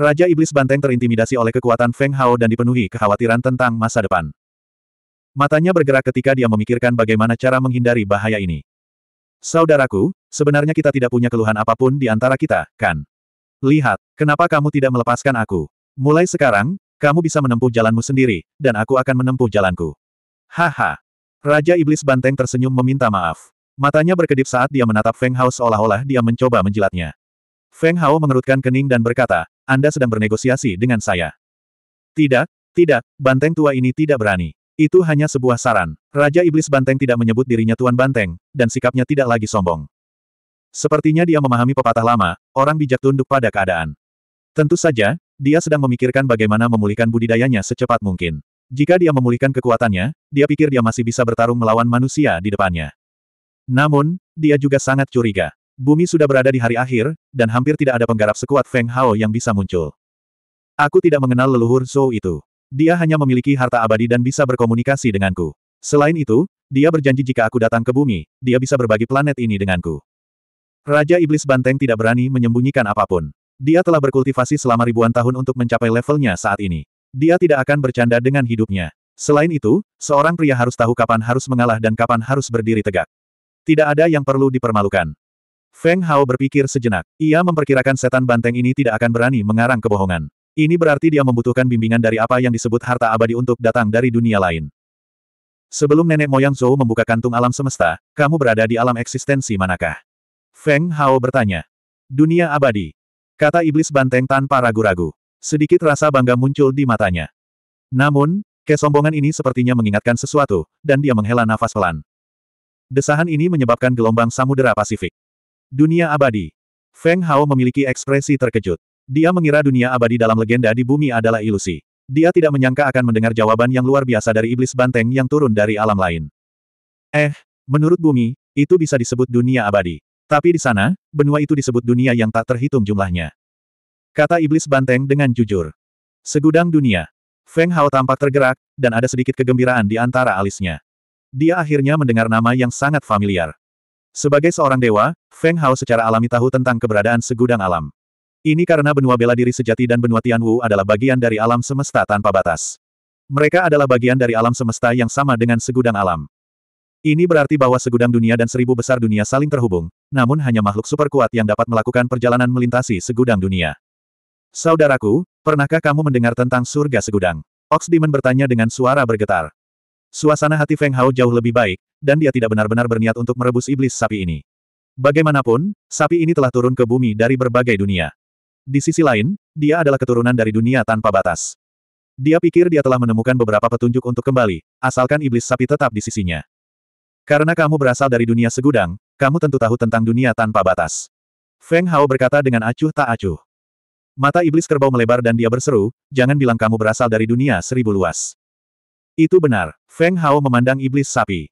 Raja Iblis Banteng terintimidasi oleh kekuatan Feng Hao dan dipenuhi kekhawatiran tentang masa depan. Matanya bergerak ketika dia memikirkan bagaimana cara menghindari bahaya ini. Saudaraku, sebenarnya kita tidak punya keluhan apapun di antara kita, kan? Lihat, kenapa kamu tidak melepaskan aku? Mulai sekarang, kamu bisa menempuh jalanmu sendiri, dan aku akan menempuh jalanku. Haha. Raja Iblis Banteng tersenyum meminta maaf. Matanya berkedip saat dia menatap Feng Hao seolah-olah dia mencoba menjilatnya. Feng Hao mengerutkan kening dan berkata, Anda sedang bernegosiasi dengan saya. Tidak, tidak, Banteng tua ini tidak berani. Itu hanya sebuah saran. Raja Iblis Banteng tidak menyebut dirinya Tuan Banteng, dan sikapnya tidak lagi sombong. Sepertinya dia memahami pepatah lama, orang bijak tunduk pada keadaan. Tentu saja, dia sedang memikirkan bagaimana memulihkan budidayanya secepat mungkin. Jika dia memulihkan kekuatannya, dia pikir dia masih bisa bertarung melawan manusia di depannya. Namun, dia juga sangat curiga. Bumi sudah berada di hari akhir, dan hampir tidak ada penggarap sekuat Feng Hao yang bisa muncul. Aku tidak mengenal leluhur Zhou itu. Dia hanya memiliki harta abadi dan bisa berkomunikasi denganku. Selain itu, dia berjanji jika aku datang ke bumi, dia bisa berbagi planet ini denganku. Raja Iblis Banteng tidak berani menyembunyikan apapun. Dia telah berkultivasi selama ribuan tahun untuk mencapai levelnya saat ini. Dia tidak akan bercanda dengan hidupnya. Selain itu, seorang pria harus tahu kapan harus mengalah dan kapan harus berdiri tegak. Tidak ada yang perlu dipermalukan. Feng Hao berpikir sejenak. Ia memperkirakan setan banteng ini tidak akan berani mengarang kebohongan. Ini berarti dia membutuhkan bimbingan dari apa yang disebut harta abadi untuk datang dari dunia lain. Sebelum nenek moyang Zhou membuka kantung alam semesta, kamu berada di alam eksistensi manakah? Feng Hao bertanya. Dunia abadi. Kata iblis banteng tanpa ragu-ragu. Sedikit rasa bangga muncul di matanya. Namun, kesombongan ini sepertinya mengingatkan sesuatu, dan dia menghela nafas pelan. Desahan ini menyebabkan gelombang samudera Pasifik. Dunia abadi. Feng Hao memiliki ekspresi terkejut. Dia mengira dunia abadi dalam legenda di bumi adalah ilusi. Dia tidak menyangka akan mendengar jawaban yang luar biasa dari iblis banteng yang turun dari alam lain. Eh, menurut bumi, itu bisa disebut dunia abadi. Tapi di sana, benua itu disebut dunia yang tak terhitung jumlahnya. Kata iblis banteng dengan jujur. Segudang dunia. Feng Hao tampak tergerak, dan ada sedikit kegembiraan di antara alisnya. Dia akhirnya mendengar nama yang sangat familiar. Sebagai seorang dewa, Feng Hao secara alami tahu tentang keberadaan segudang alam. Ini karena benua bela diri sejati dan benua Tianwu adalah bagian dari alam semesta tanpa batas. Mereka adalah bagian dari alam semesta yang sama dengan segudang alam. Ini berarti bahwa segudang dunia dan seribu besar dunia saling terhubung, namun hanya makhluk super kuat yang dapat melakukan perjalanan melintasi segudang dunia. Saudaraku, pernahkah kamu mendengar tentang surga segudang? Ox Demon bertanya dengan suara bergetar. Suasana hati Feng Hao jauh lebih baik, dan dia tidak benar-benar berniat untuk merebus iblis sapi ini. Bagaimanapun, sapi ini telah turun ke bumi dari berbagai dunia. Di sisi lain, dia adalah keturunan dari dunia tanpa batas. Dia pikir dia telah menemukan beberapa petunjuk untuk kembali, asalkan iblis sapi tetap di sisinya. Karena kamu berasal dari dunia segudang, kamu tentu tahu tentang dunia tanpa batas. Feng Hao berkata dengan acuh tak acuh. Mata iblis kerbau melebar dan dia berseru, jangan bilang kamu berasal dari dunia seribu luas. Itu benar, Feng Hao memandang iblis sapi.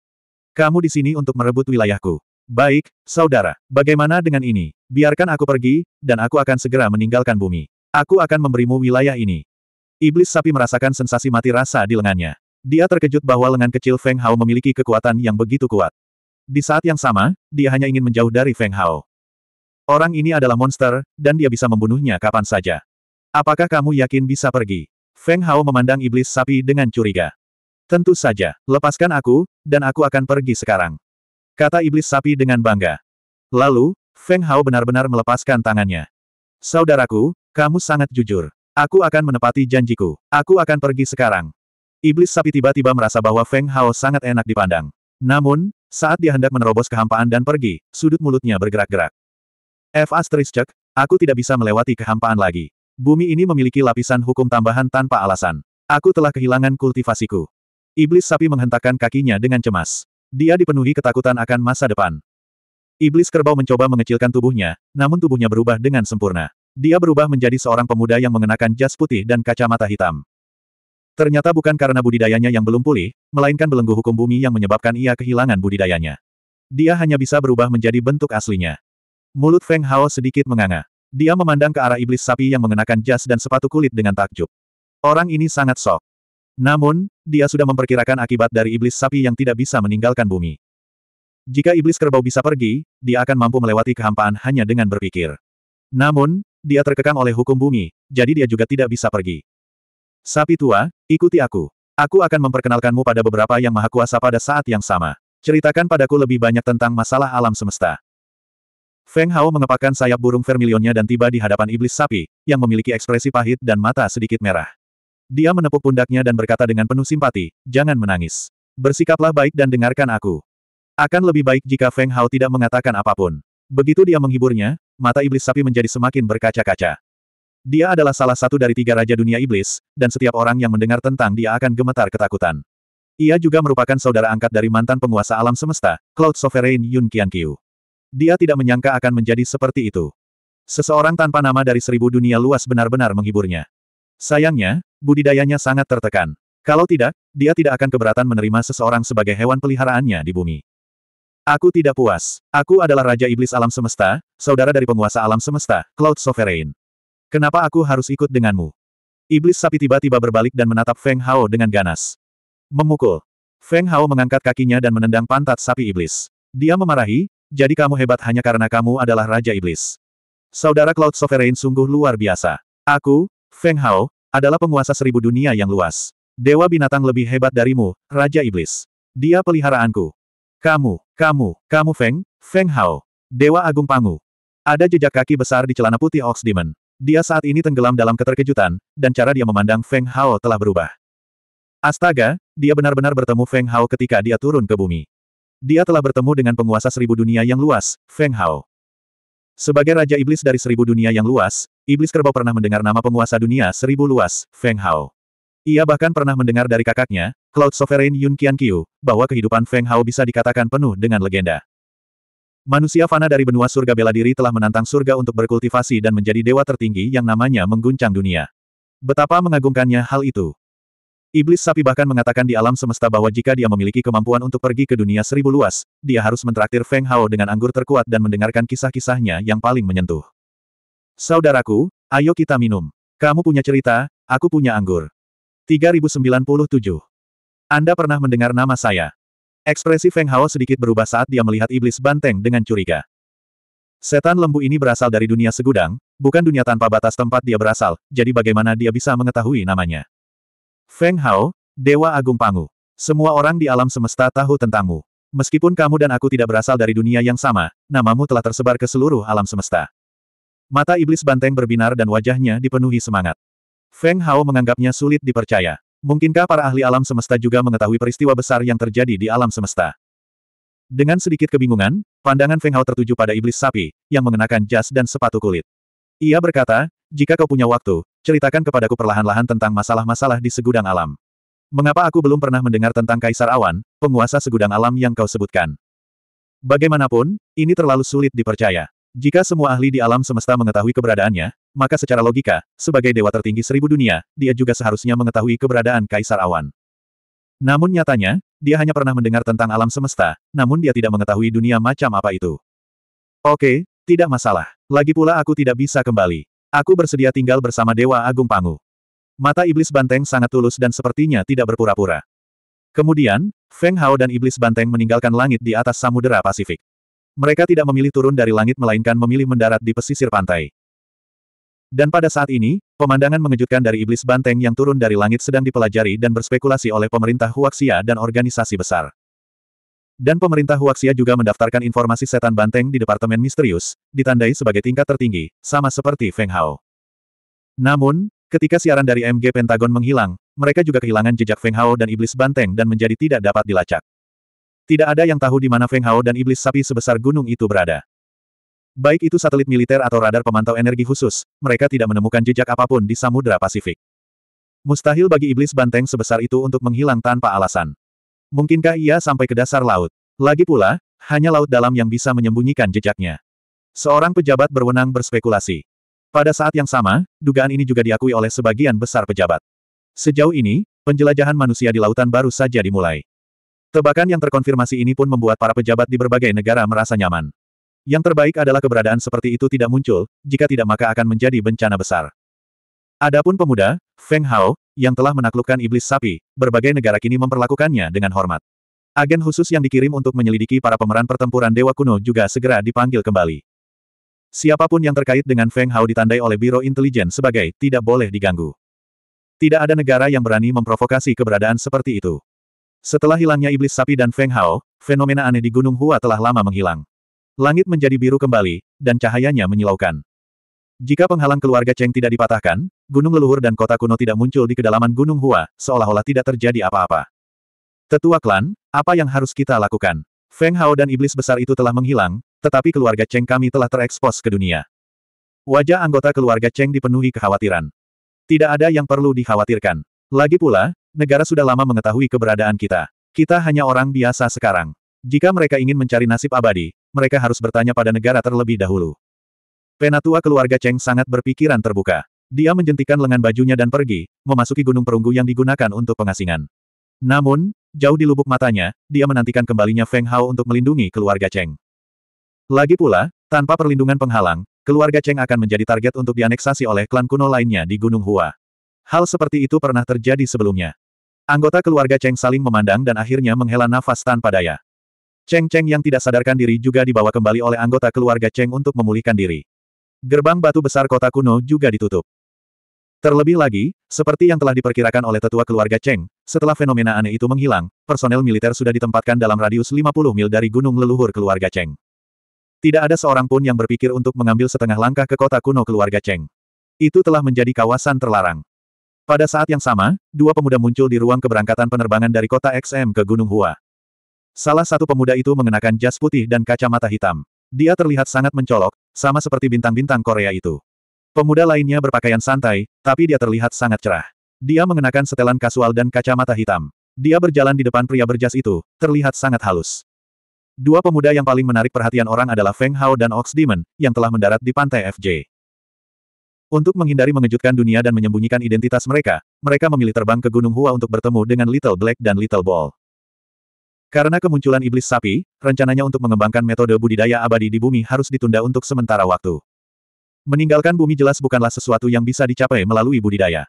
Kamu di sini untuk merebut wilayahku. Baik, saudara, bagaimana dengan ini? Biarkan aku pergi, dan aku akan segera meninggalkan bumi. Aku akan memberimu wilayah ini. Iblis sapi merasakan sensasi mati rasa di lengannya. Dia terkejut bahwa lengan kecil Feng Hao memiliki kekuatan yang begitu kuat. Di saat yang sama, dia hanya ingin menjauh dari Feng Hao. Orang ini adalah monster, dan dia bisa membunuhnya kapan saja. Apakah kamu yakin bisa pergi? Feng Hao memandang iblis sapi dengan curiga. Tentu saja, lepaskan aku, dan aku akan pergi sekarang. Kata iblis sapi dengan bangga. Lalu, Feng Hao benar-benar melepaskan tangannya. Saudaraku, kamu sangat jujur. Aku akan menepati janjiku. Aku akan pergi sekarang. Iblis sapi tiba-tiba merasa bahwa Feng Hao sangat enak dipandang. Namun, saat dia hendak menerobos kehampaan dan pergi, sudut mulutnya bergerak-gerak. F asterisk aku tidak bisa melewati kehampaan lagi. Bumi ini memiliki lapisan hukum tambahan tanpa alasan. Aku telah kehilangan kultivasiku. Iblis sapi menghentakkan kakinya dengan cemas. Dia dipenuhi ketakutan akan masa depan. Iblis kerbau mencoba mengecilkan tubuhnya, namun tubuhnya berubah dengan sempurna. Dia berubah menjadi seorang pemuda yang mengenakan jas putih dan kacamata hitam. Ternyata bukan karena budidayanya yang belum pulih, melainkan belenggu hukum bumi yang menyebabkan ia kehilangan budidayanya. Dia hanya bisa berubah menjadi bentuk aslinya. Mulut Feng Hao sedikit menganga. Dia memandang ke arah iblis sapi yang mengenakan jas dan sepatu kulit dengan takjub. Orang ini sangat sok. Namun, dia sudah memperkirakan akibat dari iblis sapi yang tidak bisa meninggalkan bumi. Jika iblis kerbau bisa pergi, dia akan mampu melewati kehampaan hanya dengan berpikir. Namun, dia terkekang oleh hukum bumi, jadi dia juga tidak bisa pergi. Sapi tua, ikuti aku. Aku akan memperkenalkanmu pada beberapa yang maha kuasa pada saat yang sama. Ceritakan padaku lebih banyak tentang masalah alam semesta. Feng Hao mengepakkan sayap burung vermilionnya dan tiba di hadapan iblis sapi, yang memiliki ekspresi pahit dan mata sedikit merah. Dia menepuk pundaknya dan berkata dengan penuh simpati, jangan menangis. Bersikaplah baik dan dengarkan aku. Akan lebih baik jika Feng Hao tidak mengatakan apapun. Begitu dia menghiburnya, mata iblis sapi menjadi semakin berkaca-kaca. Dia adalah salah satu dari tiga raja dunia iblis, dan setiap orang yang mendengar tentang dia akan gemetar ketakutan. Ia juga merupakan saudara angkat dari mantan penguasa alam semesta, Cloud Sovereign Yun Qianqiu. Dia tidak menyangka akan menjadi seperti itu. Seseorang tanpa nama dari seribu dunia luas benar-benar menghiburnya. Sayangnya, budidayanya sangat tertekan. Kalau tidak, dia tidak akan keberatan menerima seseorang sebagai hewan peliharaannya di bumi. Aku tidak puas. Aku adalah Raja Iblis Alam Semesta, saudara dari penguasa alam semesta, Cloud Sovereign. Kenapa aku harus ikut denganmu? Iblis sapi tiba-tiba berbalik dan menatap Feng Hao dengan ganas. Memukul. Feng Hao mengangkat kakinya dan menendang pantat sapi iblis. Dia memarahi, jadi kamu hebat hanya karena kamu adalah Raja Iblis. Saudara Cloud Sovereign sungguh luar biasa. Aku, Feng Hao, adalah penguasa seribu dunia yang luas. Dewa binatang lebih hebat darimu, Raja Iblis. Dia peliharaanku. Kamu, kamu, kamu Feng, Feng Hao. Dewa Agung Pangu. Ada jejak kaki besar di celana putih Ox Demon. Dia saat ini tenggelam dalam keterkejutan, dan cara dia memandang Feng Hao telah berubah. Astaga, dia benar-benar bertemu Feng Hao ketika dia turun ke bumi. Dia telah bertemu dengan penguasa seribu dunia yang luas, Feng Hao. Sebagai Raja Iblis dari seribu dunia yang luas, Iblis Kerbau pernah mendengar nama penguasa dunia seribu luas, Feng Hao. Ia bahkan pernah mendengar dari kakaknya, Cloud Sovereign Yun Qianqiu, bahwa kehidupan Feng Hao bisa dikatakan penuh dengan legenda. Manusia fana dari benua surga bela diri telah menantang surga untuk berkultivasi dan menjadi dewa tertinggi yang namanya mengguncang dunia. Betapa mengagumkannya hal itu. Iblis sapi bahkan mengatakan di alam semesta bahwa jika dia memiliki kemampuan untuk pergi ke dunia seribu luas, dia harus mentraktir Feng Hao dengan anggur terkuat dan mendengarkan kisah-kisahnya yang paling menyentuh. Saudaraku, ayo kita minum. Kamu punya cerita, aku punya anggur. 3097. Anda pernah mendengar nama saya. Ekspresi Feng Hao sedikit berubah saat dia melihat iblis banteng dengan curiga. Setan lembu ini berasal dari dunia segudang, bukan dunia tanpa batas tempat dia berasal, jadi bagaimana dia bisa mengetahui namanya. Feng Hao, Dewa Agung Pangu. Semua orang di alam semesta tahu tentangmu. Meskipun kamu dan aku tidak berasal dari dunia yang sama, namamu telah tersebar ke seluruh alam semesta. Mata iblis banteng berbinar dan wajahnya dipenuhi semangat. Feng Hao menganggapnya sulit dipercaya. Mungkinkah para ahli alam semesta juga mengetahui peristiwa besar yang terjadi di alam semesta? Dengan sedikit kebingungan, pandangan Feng Hao tertuju pada iblis sapi, yang mengenakan jas dan sepatu kulit. Ia berkata, jika kau punya waktu, ceritakan kepadaku perlahan-lahan tentang masalah-masalah di segudang alam. Mengapa aku belum pernah mendengar tentang Kaisar Awan, penguasa segudang alam yang kau sebutkan? Bagaimanapun, ini terlalu sulit dipercaya. Jika semua ahli di alam semesta mengetahui keberadaannya, maka secara logika, sebagai dewa tertinggi seribu dunia, dia juga seharusnya mengetahui keberadaan Kaisar Awan. Namun nyatanya, dia hanya pernah mendengar tentang alam semesta, namun dia tidak mengetahui dunia macam apa itu. Oke, tidak masalah. Lagi pula aku tidak bisa kembali. Aku bersedia tinggal bersama Dewa Agung Pangu. Mata Iblis Banteng sangat tulus dan sepertinya tidak berpura-pura. Kemudian, Feng Hao dan Iblis Banteng meninggalkan langit di atas Samudera Pasifik. Mereka tidak memilih turun dari langit melainkan memilih mendarat di pesisir pantai. Dan pada saat ini, pemandangan mengejutkan dari iblis banteng yang turun dari langit sedang dipelajari dan berspekulasi oleh pemerintah Huaxia dan organisasi besar. Dan pemerintah Huaxia juga mendaftarkan informasi setan banteng di Departemen Misterius, ditandai sebagai tingkat tertinggi, sama seperti Feng Hao. Namun, ketika siaran dari MG Pentagon menghilang, mereka juga kehilangan jejak Feng Hao dan iblis banteng dan menjadi tidak dapat dilacak. Tidak ada yang tahu di mana Feng Hao dan iblis sapi sebesar gunung itu berada. Baik itu satelit militer atau radar pemantau energi khusus, mereka tidak menemukan jejak apapun di Samudra Pasifik. Mustahil bagi iblis banteng sebesar itu untuk menghilang tanpa alasan. Mungkinkah ia sampai ke dasar laut? Lagi pula, hanya laut dalam yang bisa menyembunyikan jejaknya. Seorang pejabat berwenang berspekulasi. Pada saat yang sama, dugaan ini juga diakui oleh sebagian besar pejabat. Sejauh ini, penjelajahan manusia di lautan baru saja dimulai. Tebakan yang terkonfirmasi ini pun membuat para pejabat di berbagai negara merasa nyaman. Yang terbaik adalah keberadaan seperti itu tidak muncul, jika tidak maka akan menjadi bencana besar. Adapun pemuda, Feng Hao, yang telah menaklukkan iblis sapi, berbagai negara kini memperlakukannya dengan hormat. Agen khusus yang dikirim untuk menyelidiki para pemeran pertempuran Dewa Kuno juga segera dipanggil kembali. Siapapun yang terkait dengan Feng Hao ditandai oleh Biro Intelijen sebagai tidak boleh diganggu. Tidak ada negara yang berani memprovokasi keberadaan seperti itu. Setelah hilangnya iblis sapi dan Feng Hao, fenomena aneh di Gunung Hua telah lama menghilang. Langit menjadi biru kembali, dan cahayanya menyilaukan. Jika penghalang keluarga Cheng tidak dipatahkan, gunung leluhur dan kota kuno tidak muncul di kedalaman gunung Hua, seolah-olah tidak terjadi apa-apa. Tetua klan, apa yang harus kita lakukan? Feng Hao dan iblis besar itu telah menghilang, tetapi keluarga Cheng kami telah terekspos ke dunia. Wajah anggota keluarga Cheng dipenuhi kekhawatiran. Tidak ada yang perlu dikhawatirkan. Lagi pula, negara sudah lama mengetahui keberadaan kita. Kita hanya orang biasa sekarang. Jika mereka ingin mencari nasib abadi, mereka harus bertanya pada negara terlebih dahulu. Penatua keluarga Cheng sangat berpikiran terbuka. Dia menjentikan lengan bajunya dan pergi, memasuki gunung perunggu yang digunakan untuk pengasingan. Namun, jauh di lubuk matanya, dia menantikan kembalinya Feng Hao untuk melindungi keluarga Cheng. Lagi pula, tanpa perlindungan penghalang, keluarga Cheng akan menjadi target untuk dianeksasi oleh klan kuno lainnya di Gunung Hua. Hal seperti itu pernah terjadi sebelumnya. Anggota keluarga Cheng saling memandang dan akhirnya menghela nafas tanpa daya. Cheng Cheng yang tidak sadarkan diri juga dibawa kembali oleh anggota keluarga Cheng untuk memulihkan diri. Gerbang batu besar kota kuno juga ditutup. Terlebih lagi, seperti yang telah diperkirakan oleh tetua keluarga Cheng, setelah fenomena aneh itu menghilang, personel militer sudah ditempatkan dalam radius 50 mil dari gunung leluhur keluarga Cheng. Tidak ada seorang pun yang berpikir untuk mengambil setengah langkah ke kota kuno keluarga Cheng. Itu telah menjadi kawasan terlarang. Pada saat yang sama, dua pemuda muncul di ruang keberangkatan penerbangan dari kota XM ke Gunung Hua. Salah satu pemuda itu mengenakan jas putih dan kacamata hitam. Dia terlihat sangat mencolok, sama seperti bintang-bintang Korea itu. Pemuda lainnya berpakaian santai, tapi dia terlihat sangat cerah. Dia mengenakan setelan kasual dan kacamata hitam. Dia berjalan di depan pria berjas itu, terlihat sangat halus. Dua pemuda yang paling menarik perhatian orang adalah Feng Hao dan Ox Demon, yang telah mendarat di pantai FJ. Untuk menghindari mengejutkan dunia dan menyembunyikan identitas mereka, mereka memilih terbang ke Gunung Hua untuk bertemu dengan Little Black dan Little Ball. Karena kemunculan iblis sapi, rencananya untuk mengembangkan metode budidaya abadi di bumi harus ditunda untuk sementara waktu. Meninggalkan bumi jelas bukanlah sesuatu yang bisa dicapai melalui budidaya.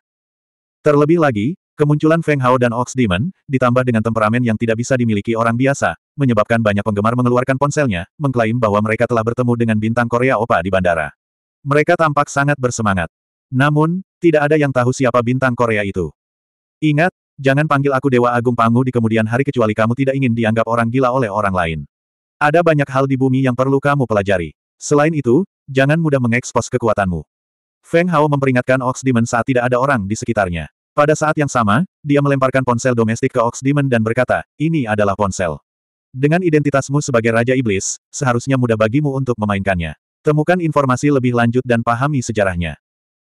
Terlebih lagi, kemunculan Feng Hao dan Ox Demon, ditambah dengan temperamen yang tidak bisa dimiliki orang biasa, menyebabkan banyak penggemar mengeluarkan ponselnya, mengklaim bahwa mereka telah bertemu dengan bintang Korea Opa di bandara. Mereka tampak sangat bersemangat. Namun, tidak ada yang tahu siapa bintang Korea itu. Ingat, Jangan panggil aku Dewa Agung Pangu di kemudian hari kecuali kamu tidak ingin dianggap orang gila oleh orang lain. Ada banyak hal di bumi yang perlu kamu pelajari. Selain itu, jangan mudah mengekspos kekuatanmu. Feng Hao memperingatkan Ox Demon saat tidak ada orang di sekitarnya. Pada saat yang sama, dia melemparkan ponsel domestik ke Ox Demon dan berkata, ini adalah ponsel. Dengan identitasmu sebagai Raja Iblis, seharusnya mudah bagimu untuk memainkannya. Temukan informasi lebih lanjut dan pahami sejarahnya.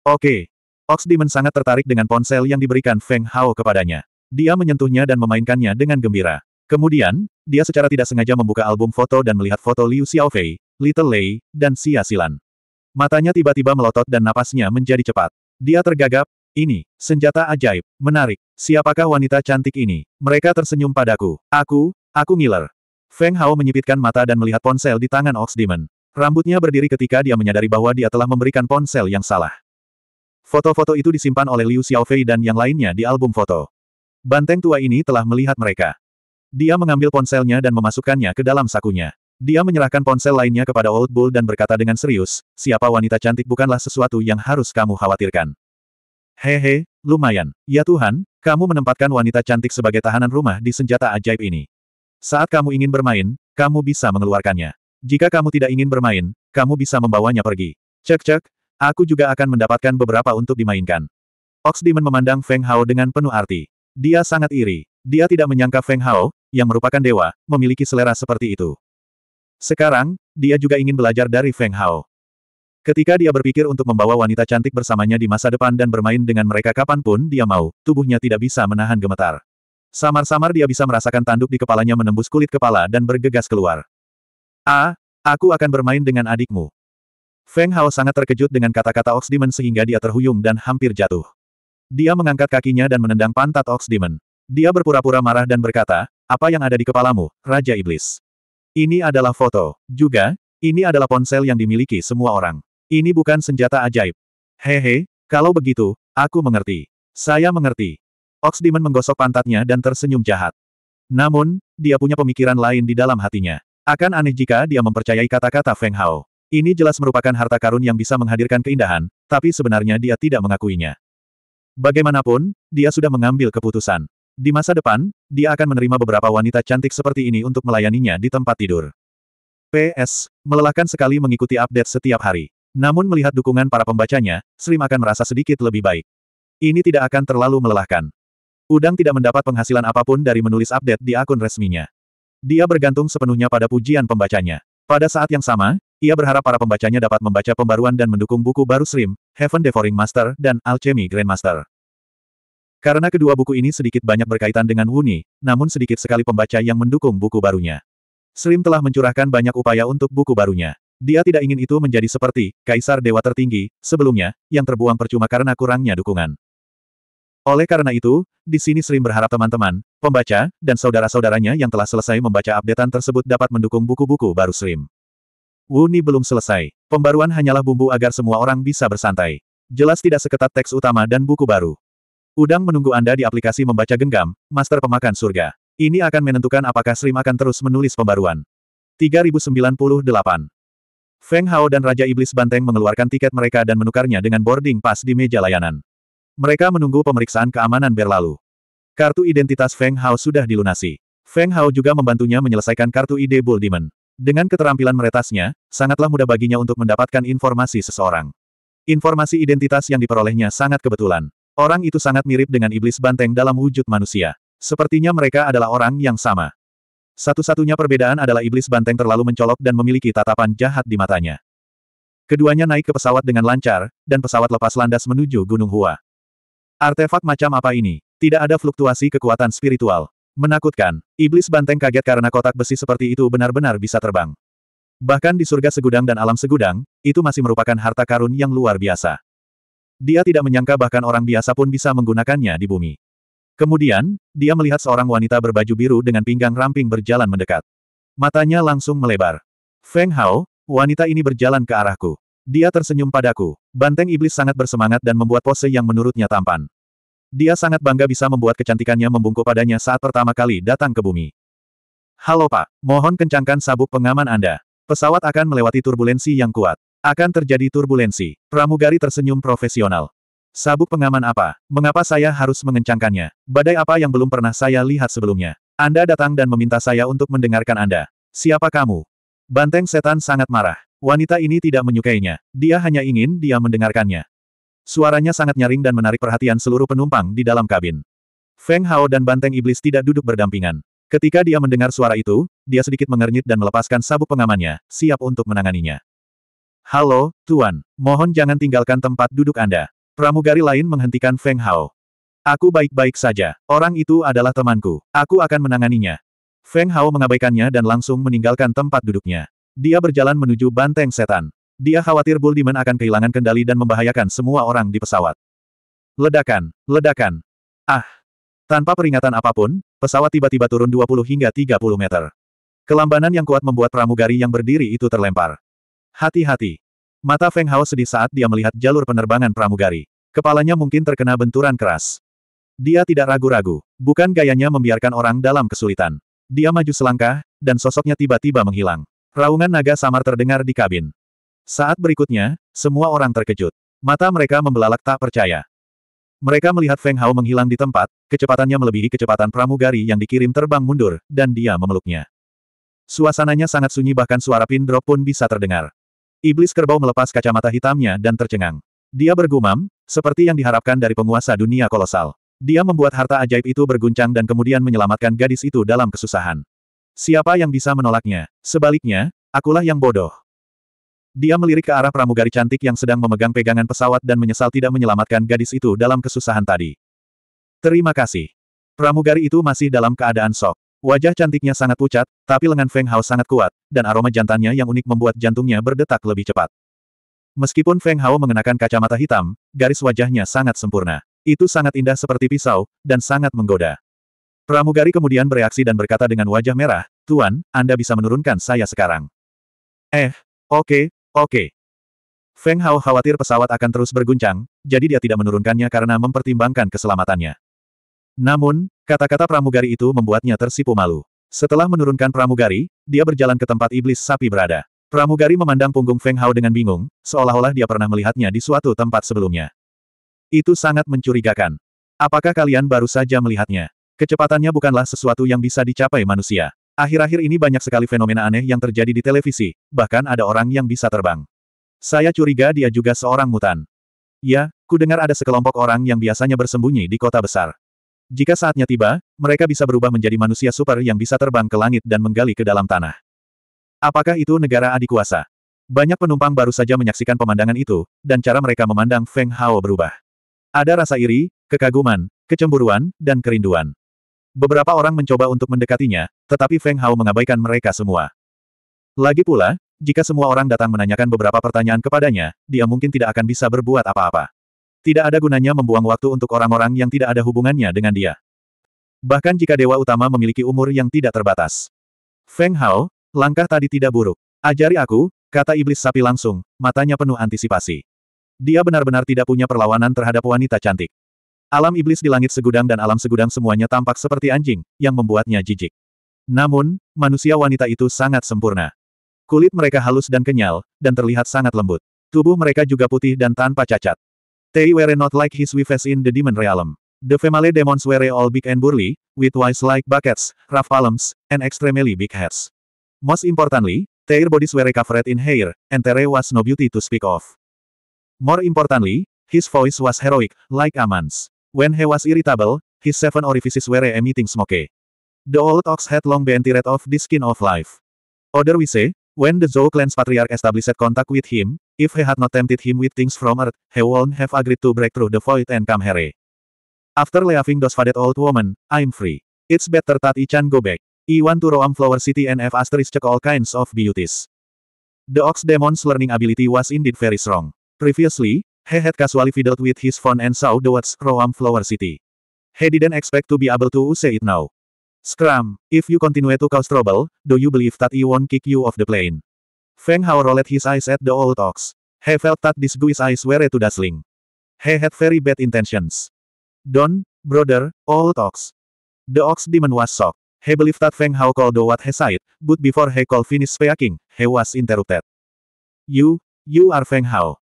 Oke, Ox Demon sangat tertarik dengan ponsel yang diberikan Feng Hao kepadanya. Dia menyentuhnya dan memainkannya dengan gembira. Kemudian, dia secara tidak sengaja membuka album foto dan melihat foto Liu Xiaofei, Little Lei, dan Xia Silan. Matanya tiba-tiba melotot dan napasnya menjadi cepat. Dia tergagap, ini, senjata ajaib, menarik, siapakah wanita cantik ini? Mereka tersenyum padaku, aku, aku ngiler. Feng Hao menyipitkan mata dan melihat ponsel di tangan Ox Demon. Rambutnya berdiri ketika dia menyadari bahwa dia telah memberikan ponsel yang salah. Foto-foto itu disimpan oleh Liu Xiaofei dan yang lainnya di album foto. Banteng tua ini telah melihat mereka. Dia mengambil ponselnya dan memasukkannya ke dalam sakunya. Dia menyerahkan ponsel lainnya kepada Old Bull dan berkata dengan serius, siapa wanita cantik bukanlah sesuatu yang harus kamu khawatirkan. Hehe, lumayan. Ya Tuhan, kamu menempatkan wanita cantik sebagai tahanan rumah di senjata ajaib ini. Saat kamu ingin bermain, kamu bisa mengeluarkannya. Jika kamu tidak ingin bermain, kamu bisa membawanya pergi. Cek-cek, Aku juga akan mendapatkan beberapa untuk dimainkan. Ox Demon memandang Feng Hao dengan penuh arti. Dia sangat iri. Dia tidak menyangka Feng Hao, yang merupakan dewa, memiliki selera seperti itu. Sekarang, dia juga ingin belajar dari Feng Hao. Ketika dia berpikir untuk membawa wanita cantik bersamanya di masa depan dan bermain dengan mereka kapanpun dia mau, tubuhnya tidak bisa menahan gemetar. Samar-samar dia bisa merasakan tanduk di kepalanya menembus kulit kepala dan bergegas keluar. A, ah, aku akan bermain dengan adikmu. Feng Hao sangat terkejut dengan kata-kata Ox Demon sehingga dia terhuyung dan hampir jatuh. Dia mengangkat kakinya dan menendang pantat Ox Demon. Dia berpura-pura marah dan berkata, apa yang ada di kepalamu, Raja Iblis? Ini adalah foto. Juga, ini adalah ponsel yang dimiliki semua orang. Ini bukan senjata ajaib. Hehe, kalau begitu, aku mengerti. Saya mengerti. Ox Demon menggosok pantatnya dan tersenyum jahat. Namun, dia punya pemikiran lain di dalam hatinya. Akan aneh jika dia mempercayai kata-kata Feng Hao. Ini jelas merupakan harta karun yang bisa menghadirkan keindahan, tapi sebenarnya dia tidak mengakuinya. Bagaimanapun, dia sudah mengambil keputusan. Di masa depan, dia akan menerima beberapa wanita cantik seperti ini untuk melayaninya di tempat tidur. PS, melelahkan sekali mengikuti update setiap hari. Namun melihat dukungan para pembacanya, Slim akan merasa sedikit lebih baik. Ini tidak akan terlalu melelahkan. Udang tidak mendapat penghasilan apapun dari menulis update di akun resminya. Dia bergantung sepenuhnya pada pujian pembacanya. Pada saat yang sama, ia berharap para pembacanya dapat membaca pembaruan dan mendukung buku baru Srim, Heaven Devouring Master, dan Alchemy Grandmaster. Karena kedua buku ini sedikit banyak berkaitan dengan Wuni, namun sedikit sekali pembaca yang mendukung buku barunya. Srim telah mencurahkan banyak upaya untuk buku barunya. Dia tidak ingin itu menjadi seperti Kaisar Dewa Tertinggi, sebelumnya, yang terbuang percuma karena kurangnya dukungan. Oleh karena itu, di sini Srim berharap teman-teman, pembaca, dan saudara-saudaranya yang telah selesai membaca updatean tersebut dapat mendukung buku-buku baru Srim. Wuni belum selesai. Pembaruan hanyalah bumbu agar semua orang bisa bersantai. Jelas tidak seketat teks utama dan buku baru. Udang menunggu Anda di aplikasi membaca genggam, Master Pemakan Surga. Ini akan menentukan apakah Srim akan terus menulis pembaruan. 3098 Feng Hao dan Raja Iblis Banteng mengeluarkan tiket mereka dan menukarnya dengan boarding pass di meja layanan. Mereka menunggu pemeriksaan keamanan berlalu. Kartu identitas Feng Hao sudah dilunasi. Feng Hao juga membantunya menyelesaikan kartu ide Bull Demon. Dengan keterampilan meretasnya, sangatlah mudah baginya untuk mendapatkan informasi seseorang. Informasi identitas yang diperolehnya sangat kebetulan. Orang itu sangat mirip dengan iblis banteng dalam wujud manusia. Sepertinya mereka adalah orang yang sama. Satu-satunya perbedaan adalah iblis banteng terlalu mencolok dan memiliki tatapan jahat di matanya. Keduanya naik ke pesawat dengan lancar, dan pesawat lepas landas menuju Gunung Hua. Artefak macam apa ini? Tidak ada fluktuasi kekuatan spiritual. Menakutkan, iblis banteng kaget karena kotak besi seperti itu benar-benar bisa terbang. Bahkan di surga segudang dan alam segudang, itu masih merupakan harta karun yang luar biasa. Dia tidak menyangka bahkan orang biasa pun bisa menggunakannya di bumi. Kemudian, dia melihat seorang wanita berbaju biru dengan pinggang ramping berjalan mendekat. Matanya langsung melebar. Feng Hao, wanita ini berjalan ke arahku. Dia tersenyum padaku. Banteng iblis sangat bersemangat dan membuat pose yang menurutnya tampan. Dia sangat bangga bisa membuat kecantikannya membungkuk padanya saat pertama kali datang ke bumi. Halo Pak, mohon kencangkan sabuk pengaman Anda. Pesawat akan melewati turbulensi yang kuat. Akan terjadi turbulensi. Pramugari tersenyum profesional. Sabuk pengaman apa? Mengapa saya harus mengencangkannya? Badai apa yang belum pernah saya lihat sebelumnya? Anda datang dan meminta saya untuk mendengarkan Anda. Siapa kamu? Banteng setan sangat marah. Wanita ini tidak menyukainya. Dia hanya ingin dia mendengarkannya. Suaranya sangat nyaring dan menarik perhatian seluruh penumpang di dalam kabin. Feng Hao dan Banteng Iblis tidak duduk berdampingan. Ketika dia mendengar suara itu, dia sedikit mengernyit dan melepaskan sabuk pengamannya, siap untuk menanganinya. Halo, Tuan. Mohon jangan tinggalkan tempat duduk Anda. Pramugari lain menghentikan Feng Hao. Aku baik-baik saja. Orang itu adalah temanku. Aku akan menanganinya. Feng Hao mengabaikannya dan langsung meninggalkan tempat duduknya. Dia berjalan menuju banteng setan. Dia khawatir Buldiman akan kehilangan kendali dan membahayakan semua orang di pesawat. Ledakan, ledakan. Ah! Tanpa peringatan apapun, pesawat tiba-tiba turun 20 hingga 30 meter. Kelambanan yang kuat membuat pramugari yang berdiri itu terlempar. Hati-hati. Mata Feng Hao sedih saat dia melihat jalur penerbangan pramugari. Kepalanya mungkin terkena benturan keras. Dia tidak ragu-ragu. Bukan gayanya membiarkan orang dalam kesulitan. Dia maju selangkah, dan sosoknya tiba-tiba menghilang. Raungan naga samar terdengar di kabin. Saat berikutnya, semua orang terkejut. Mata mereka membelalak tak percaya. Mereka melihat Feng Hao menghilang di tempat, kecepatannya melebihi kecepatan pramugari yang dikirim terbang mundur, dan dia memeluknya. Suasananya sangat sunyi bahkan suara pin drop pun bisa terdengar. Iblis kerbau melepas kacamata hitamnya dan tercengang. Dia bergumam, seperti yang diharapkan dari penguasa dunia kolosal. Dia membuat harta ajaib itu berguncang dan kemudian menyelamatkan gadis itu dalam kesusahan. Siapa yang bisa menolaknya? Sebaliknya, akulah yang bodoh. Dia melirik ke arah pramugari cantik yang sedang memegang pegangan pesawat dan menyesal tidak menyelamatkan gadis itu dalam kesusahan tadi. Terima kasih. Pramugari itu masih dalam keadaan sok. Wajah cantiknya sangat pucat, tapi lengan Feng Hao sangat kuat, dan aroma jantannya yang unik membuat jantungnya berdetak lebih cepat. Meskipun Feng Hao mengenakan kacamata hitam, garis wajahnya sangat sempurna. Itu sangat indah seperti pisau, dan sangat menggoda. Pramugari kemudian bereaksi dan berkata dengan wajah merah, Tuan, Anda bisa menurunkan saya sekarang. Eh, oke, okay, Oke. Feng Hao khawatir pesawat akan terus berguncang, jadi dia tidak menurunkannya karena mempertimbangkan keselamatannya. Namun, kata-kata pramugari itu membuatnya tersipu malu. Setelah menurunkan pramugari, dia berjalan ke tempat iblis sapi berada. Pramugari memandang punggung Feng Hao dengan bingung, seolah-olah dia pernah melihatnya di suatu tempat sebelumnya. Itu sangat mencurigakan. Apakah kalian baru saja melihatnya? Kecepatannya bukanlah sesuatu yang bisa dicapai manusia. Akhir-akhir ini banyak sekali fenomena aneh yang terjadi di televisi, bahkan ada orang yang bisa terbang. Saya curiga dia juga seorang mutan. Ya, ku dengar ada sekelompok orang yang biasanya bersembunyi di kota besar. Jika saatnya tiba, mereka bisa berubah menjadi manusia super yang bisa terbang ke langit dan menggali ke dalam tanah. Apakah itu negara adikuasa? Banyak penumpang baru saja menyaksikan pemandangan itu, dan cara mereka memandang Feng Hao berubah. Ada rasa iri, kekaguman, kecemburuan, dan kerinduan. Beberapa orang mencoba untuk mendekatinya, tetapi Feng Hao mengabaikan mereka semua. Lagi pula, jika semua orang datang menanyakan beberapa pertanyaan kepadanya, dia mungkin tidak akan bisa berbuat apa-apa. Tidak ada gunanya membuang waktu untuk orang-orang yang tidak ada hubungannya dengan dia. Bahkan jika dewa utama memiliki umur yang tidak terbatas. Feng Hao, langkah tadi tidak buruk. Ajari aku, kata iblis sapi langsung, matanya penuh antisipasi. Dia benar-benar tidak punya perlawanan terhadap wanita cantik. Alam iblis di langit segudang dan alam segudang semuanya tampak seperti anjing, yang membuatnya jijik. Namun, manusia wanita itu sangat sempurna. Kulit mereka halus dan kenyal, dan terlihat sangat lembut. Tubuh mereka juga putih dan tanpa cacat. They were not like his wives in the demon realm. The female demons were all big and burly, with wise like buckets, rough palms, and extremely big heads. Most importantly, their bodies were covered in hair, and there was no beauty to speak of. More importantly, his voice was heroic, like Aman's. When he was irritable, his seven orifices were emitting smoke. The old ox had long been tired of the skin of life. Order we say, when the Zhou clan's patriarch established contact with him, if he had not tempted him with things from earth, he won't have agreed to break through the void and come here. After laughing those faded old woman, I'm free. It's better that Ichan go back. I want to roam Flower City and have asterisk check all kinds of beauties. The ox demon's learning ability was indeed very strong. Previously, He had casually fiddled with his phone and saw the words Roam Flower City. He didn't expect to be able to say it now. Scram, if you continue to cause trouble, do you believe that he won't kick you off the plane? Feng Hao rolled his eyes at the old ox. He felt that this guy's eyes were too dazzling. He had very bad intentions. Don, brother, old ox. The ox demon was shocked. He believed that Feng Hao called what he said, but before he could finish speaking, he was interrupted. You, you are Feng Hao.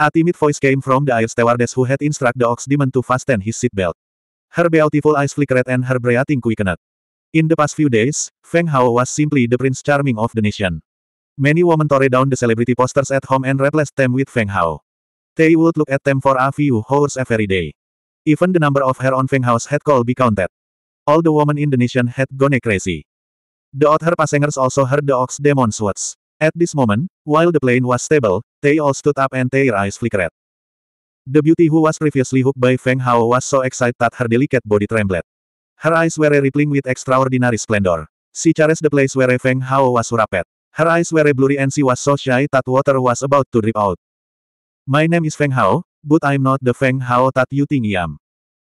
A timid voice came from the air stewardess who had instructed the ox demon to fasten his seatbelt. Her beautiful eyes flickered and her breathing quickened. In the past few days, Feng Hao was simply the prince charming of the nation. Many women tore down the celebrity posters at home and replaced them with Feng Hao. They would look at them for a few hours every day. Even the number of hair on Feng Hao's head could be counted. All the women in the nation had gone crazy. The other passengers also heard the ox demon's words. At this moment, while the plane was stable, They all stood up and their eyes flickered. The beauty who was previously hooked by Feng Hao was so excited that her delicate body trembled. Her eyes were rippling with extraordinary splendor. She cherished the place where Feng Hao was wrapped. Her eyes were blurry and she was so shy that water was about to drip out. My name is Feng Hao, but I'm not the Feng Hao that you think I am.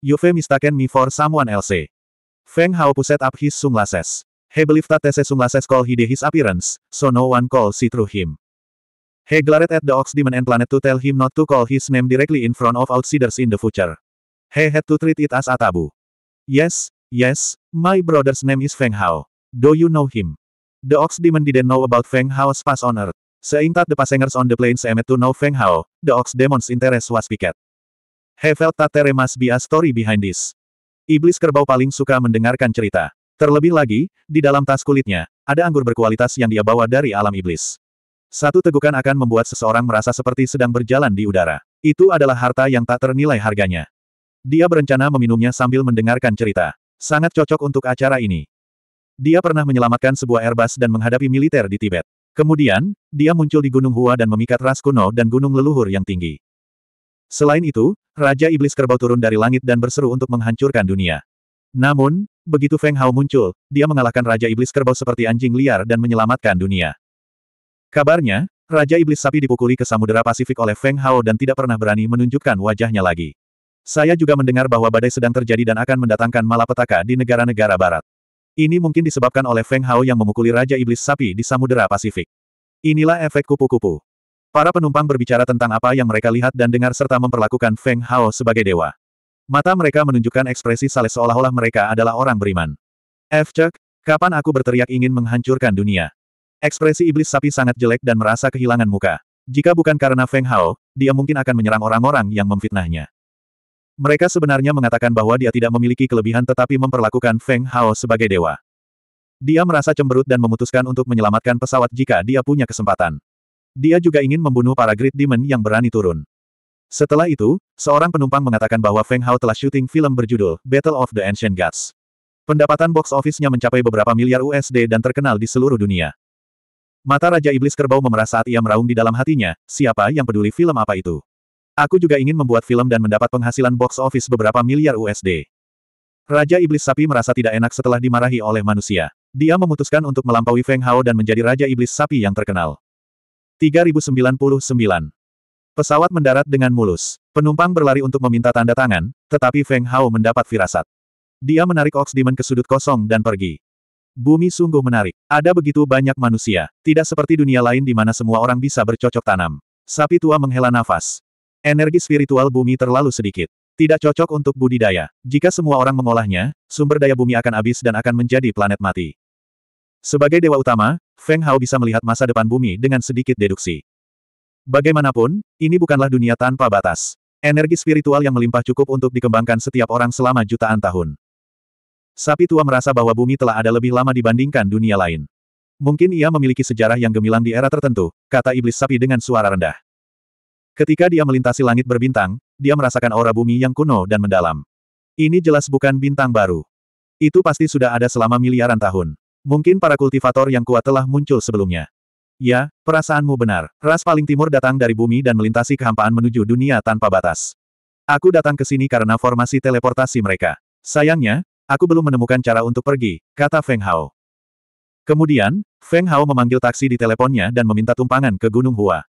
You've mistaken me for someone else. Feng Hao pushed up his sunglasses. He believed that Tese sunglasses called hide his appearance, so no one calls see through him. He glared at the ox demon and planet to tell him not to call his name directly in front of outsiders in the future. He had to treat it as a taboo. Yes, yes, my brother's name is Feng Hao. Do you know him? The ox demon didn't know about Feng Hao's past on Earth. Saying that the passengers on the plane seemed to know Feng Hao, the ox demon's interest was piqued. He felt that there must be a story behind this. Iblis kerbau paling suka mendengarkan cerita. Terlebih lagi, di dalam tas kulitnya, ada anggur berkualitas yang dia bawa dari alam iblis. Satu tegukan akan membuat seseorang merasa seperti sedang berjalan di udara. Itu adalah harta yang tak ternilai harganya. Dia berencana meminumnya sambil mendengarkan cerita. Sangat cocok untuk acara ini. Dia pernah menyelamatkan sebuah Airbus dan menghadapi militer di Tibet. Kemudian, dia muncul di Gunung Hua dan memikat ras kuno dan gunung leluhur yang tinggi. Selain itu, Raja Iblis Kerbau turun dari langit dan berseru untuk menghancurkan dunia. Namun, begitu Feng Hao muncul, dia mengalahkan Raja Iblis Kerbau seperti anjing liar dan menyelamatkan dunia. Kabarnya, Raja Iblis Sapi dipukuli ke Samudera Pasifik oleh Feng Hao dan tidak pernah berani menunjukkan wajahnya lagi. Saya juga mendengar bahwa badai sedang terjadi dan akan mendatangkan malapetaka di negara-negara barat. Ini mungkin disebabkan oleh Feng Hao yang memukuli Raja Iblis Sapi di Samudera Pasifik. Inilah efek kupu-kupu. Para penumpang berbicara tentang apa yang mereka lihat dan dengar serta memperlakukan Feng Hao sebagai dewa. Mata mereka menunjukkan ekspresi saleh seolah-olah mereka adalah orang beriman. F. kapan aku berteriak ingin menghancurkan dunia? Ekspresi iblis sapi sangat jelek dan merasa kehilangan muka. Jika bukan karena Feng Hao, dia mungkin akan menyerang orang-orang yang memfitnahnya. Mereka sebenarnya mengatakan bahwa dia tidak memiliki kelebihan tetapi memperlakukan Feng Hao sebagai dewa. Dia merasa cemberut dan memutuskan untuk menyelamatkan pesawat jika dia punya kesempatan. Dia juga ingin membunuh para Great Demon yang berani turun. Setelah itu, seorang penumpang mengatakan bahwa Feng Hao telah syuting film berjudul Battle of the Ancient Gods. Pendapatan box office-nya mencapai beberapa miliar USD dan terkenal di seluruh dunia. Mata Raja Iblis Kerbau memerah saat ia meraung di dalam hatinya, siapa yang peduli film apa itu? Aku juga ingin membuat film dan mendapat penghasilan box office beberapa miliar USD. Raja Iblis Sapi merasa tidak enak setelah dimarahi oleh manusia. Dia memutuskan untuk melampaui Feng Hao dan menjadi Raja Iblis Sapi yang terkenal. 3099. Pesawat mendarat dengan mulus. Penumpang berlari untuk meminta tanda tangan, tetapi Feng Hao mendapat firasat. Dia menarik Ox Demon ke sudut kosong dan pergi. Bumi sungguh menarik. Ada begitu banyak manusia, tidak seperti dunia lain di mana semua orang bisa bercocok tanam. Sapi tua menghela nafas. Energi spiritual bumi terlalu sedikit. Tidak cocok untuk budidaya. Jika semua orang mengolahnya, sumber daya bumi akan habis dan akan menjadi planet mati. Sebagai dewa utama, Feng Hao bisa melihat masa depan bumi dengan sedikit deduksi. Bagaimanapun, ini bukanlah dunia tanpa batas. Energi spiritual yang melimpah cukup untuk dikembangkan setiap orang selama jutaan tahun. Sapi tua merasa bahwa bumi telah ada lebih lama dibandingkan dunia lain. Mungkin ia memiliki sejarah yang gemilang di era tertentu, kata iblis sapi dengan suara rendah. Ketika dia melintasi langit berbintang, dia merasakan aura bumi yang kuno dan mendalam. Ini jelas bukan bintang baru. Itu pasti sudah ada selama miliaran tahun. Mungkin para kultivator yang kuat telah muncul sebelumnya. Ya, perasaanmu benar. Ras paling timur datang dari bumi dan melintasi kehampaan menuju dunia tanpa batas. Aku datang ke sini karena formasi teleportasi mereka. Sayangnya, Aku belum menemukan cara untuk pergi, kata Feng Hao. Kemudian, Feng Hao memanggil taksi di teleponnya dan meminta tumpangan ke Gunung Hua.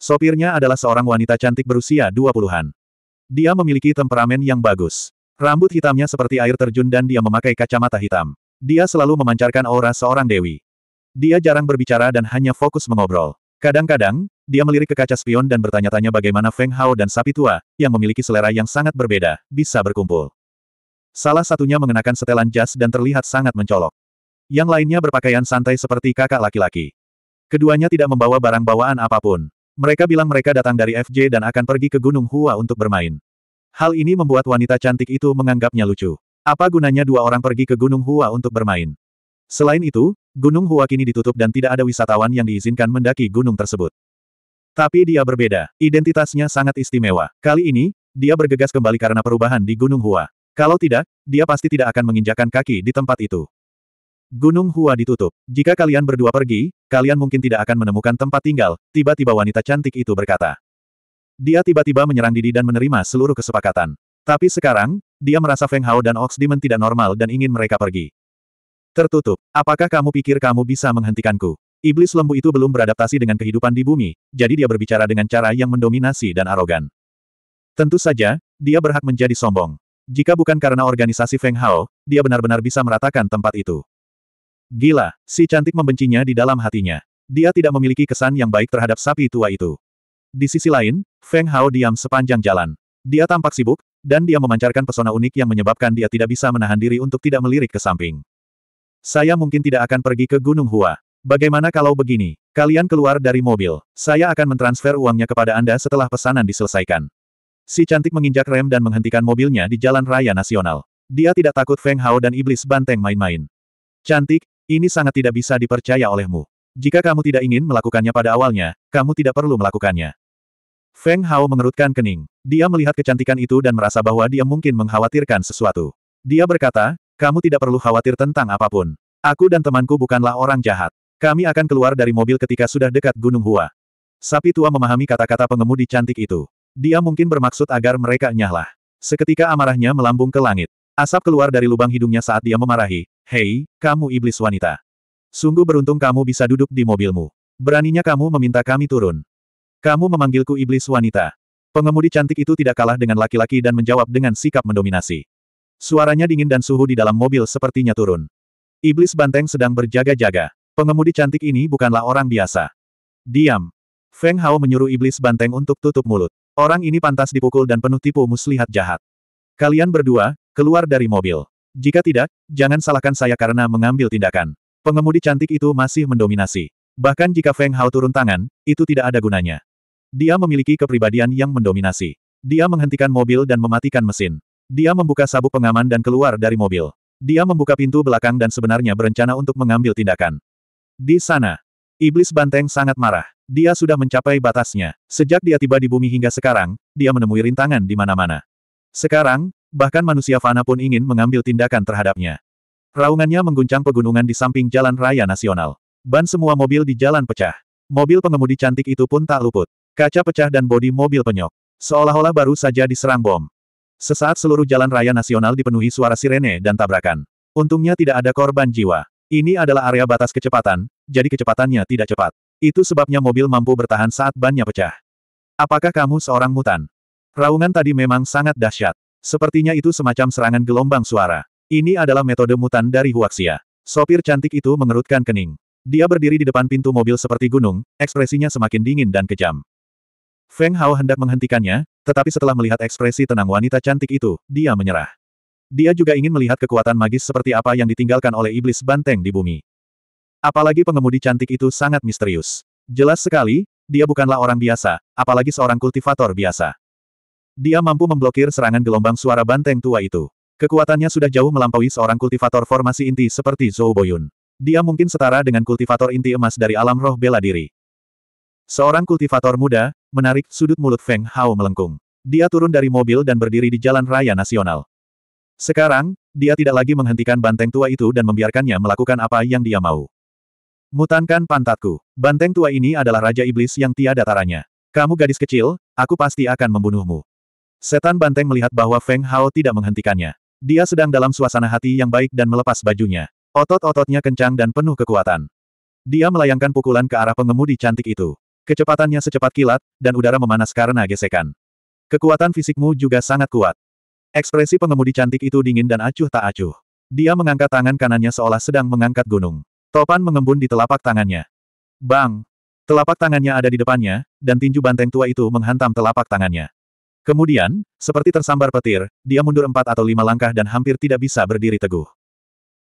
Sopirnya adalah seorang wanita cantik berusia 20-an. Dia memiliki temperamen yang bagus. Rambut hitamnya seperti air terjun dan dia memakai kacamata hitam. Dia selalu memancarkan aura seorang dewi. Dia jarang berbicara dan hanya fokus mengobrol. Kadang-kadang, dia melirik ke kaca spion dan bertanya-tanya bagaimana Feng Hao dan sapi tua, yang memiliki selera yang sangat berbeda, bisa berkumpul. Salah satunya mengenakan setelan jas dan terlihat sangat mencolok. Yang lainnya berpakaian santai seperti kakak laki-laki. Keduanya tidak membawa barang bawaan apapun. Mereka bilang mereka datang dari FJ dan akan pergi ke Gunung Hua untuk bermain. Hal ini membuat wanita cantik itu menganggapnya lucu. Apa gunanya dua orang pergi ke Gunung Hua untuk bermain? Selain itu, Gunung Hua kini ditutup dan tidak ada wisatawan yang diizinkan mendaki gunung tersebut. Tapi dia berbeda, identitasnya sangat istimewa. Kali ini, dia bergegas kembali karena perubahan di Gunung Hua. Kalau tidak, dia pasti tidak akan menginjakan kaki di tempat itu. Gunung Hua ditutup. Jika kalian berdua pergi, kalian mungkin tidak akan menemukan tempat tinggal, tiba-tiba wanita cantik itu berkata. Dia tiba-tiba menyerang Didi dan menerima seluruh kesepakatan. Tapi sekarang, dia merasa Feng Hao dan Ox Demon tidak normal dan ingin mereka pergi. Tertutup. Apakah kamu pikir kamu bisa menghentikanku? Iblis lembu itu belum beradaptasi dengan kehidupan di bumi, jadi dia berbicara dengan cara yang mendominasi dan arogan. Tentu saja, dia berhak menjadi sombong. Jika bukan karena organisasi Feng Hao, dia benar-benar bisa meratakan tempat itu. Gila, si cantik membencinya di dalam hatinya. Dia tidak memiliki kesan yang baik terhadap sapi tua itu. Di sisi lain, Feng Hao diam sepanjang jalan. Dia tampak sibuk, dan dia memancarkan pesona unik yang menyebabkan dia tidak bisa menahan diri untuk tidak melirik ke samping. Saya mungkin tidak akan pergi ke Gunung Hua. Bagaimana kalau begini? Kalian keluar dari mobil. Saya akan mentransfer uangnya kepada Anda setelah pesanan diselesaikan. Si cantik menginjak rem dan menghentikan mobilnya di jalan raya nasional. Dia tidak takut Feng Hao dan iblis banteng main-main. Cantik, ini sangat tidak bisa dipercaya olehmu. Jika kamu tidak ingin melakukannya pada awalnya, kamu tidak perlu melakukannya. Feng Hao mengerutkan kening. Dia melihat kecantikan itu dan merasa bahwa dia mungkin mengkhawatirkan sesuatu. Dia berkata, kamu tidak perlu khawatir tentang apapun. Aku dan temanku bukanlah orang jahat. Kami akan keluar dari mobil ketika sudah dekat Gunung Hua. Sapi tua memahami kata-kata pengemudi cantik itu. Dia mungkin bermaksud agar mereka nyahlah. Seketika amarahnya melambung ke langit. Asap keluar dari lubang hidungnya saat dia memarahi, Hei, kamu iblis wanita. Sungguh beruntung kamu bisa duduk di mobilmu. Beraninya kamu meminta kami turun. Kamu memanggilku iblis wanita. Pengemudi cantik itu tidak kalah dengan laki-laki dan menjawab dengan sikap mendominasi. Suaranya dingin dan suhu di dalam mobil sepertinya turun. Iblis banteng sedang berjaga-jaga. Pengemudi cantik ini bukanlah orang biasa. Diam. Feng Hao menyuruh iblis banteng untuk tutup mulut. Orang ini pantas dipukul dan penuh tipu muslihat jahat. Kalian berdua, keluar dari mobil. Jika tidak, jangan salahkan saya karena mengambil tindakan. Pengemudi cantik itu masih mendominasi. Bahkan jika Feng Hao turun tangan, itu tidak ada gunanya. Dia memiliki kepribadian yang mendominasi. Dia menghentikan mobil dan mematikan mesin. Dia membuka sabuk pengaman dan keluar dari mobil. Dia membuka pintu belakang dan sebenarnya berencana untuk mengambil tindakan. Di sana, Iblis Banteng sangat marah. Dia sudah mencapai batasnya. Sejak dia tiba di bumi hingga sekarang, dia menemui rintangan di mana-mana. Sekarang, bahkan manusia fana pun ingin mengambil tindakan terhadapnya. Raungannya mengguncang pegunungan di samping jalan raya nasional. Ban semua mobil di jalan pecah. Mobil pengemudi cantik itu pun tak luput. Kaca pecah dan bodi mobil penyok. Seolah-olah baru saja diserang bom. Sesaat seluruh jalan raya nasional dipenuhi suara sirene dan tabrakan. Untungnya tidak ada korban jiwa. Ini adalah area batas kecepatan, jadi kecepatannya tidak cepat. Itu sebabnya mobil mampu bertahan saat bannya pecah. Apakah kamu seorang mutan? Raungan tadi memang sangat dahsyat. Sepertinya itu semacam serangan gelombang suara. Ini adalah metode mutan dari Huaxia. Sopir cantik itu mengerutkan kening. Dia berdiri di depan pintu mobil seperti gunung, ekspresinya semakin dingin dan kejam. Feng Hao hendak menghentikannya, tetapi setelah melihat ekspresi tenang wanita cantik itu, dia menyerah. Dia juga ingin melihat kekuatan magis seperti apa yang ditinggalkan oleh iblis banteng di bumi. Apalagi pengemudi cantik itu sangat misterius. Jelas sekali, dia bukanlah orang biasa, apalagi seorang kultivator biasa. Dia mampu memblokir serangan gelombang suara banteng tua itu. Kekuatannya sudah jauh melampaui seorang kultivator formasi inti seperti Zhou Boyun. Dia mungkin setara dengan kultivator inti emas dari alam roh bela diri. Seorang kultivator muda, menarik sudut mulut Feng Hao melengkung. Dia turun dari mobil dan berdiri di jalan raya nasional. Sekarang, dia tidak lagi menghentikan banteng tua itu dan membiarkannya melakukan apa yang dia mau. Mutankan pantatku. Banteng tua ini adalah Raja Iblis yang tiada taranya. Kamu gadis kecil, aku pasti akan membunuhmu. Setan banteng melihat bahwa Feng Hao tidak menghentikannya. Dia sedang dalam suasana hati yang baik dan melepas bajunya. Otot-ototnya kencang dan penuh kekuatan. Dia melayangkan pukulan ke arah pengemudi cantik itu. Kecepatannya secepat kilat, dan udara memanas karena gesekan. Kekuatan fisikmu juga sangat kuat. Ekspresi pengemudi cantik itu dingin dan acuh tak acuh. Dia mengangkat tangan kanannya seolah sedang mengangkat gunung. Topan mengembun di telapak tangannya. Bang! Telapak tangannya ada di depannya, dan tinju banteng tua itu menghantam telapak tangannya. Kemudian, seperti tersambar petir, dia mundur empat atau lima langkah dan hampir tidak bisa berdiri teguh.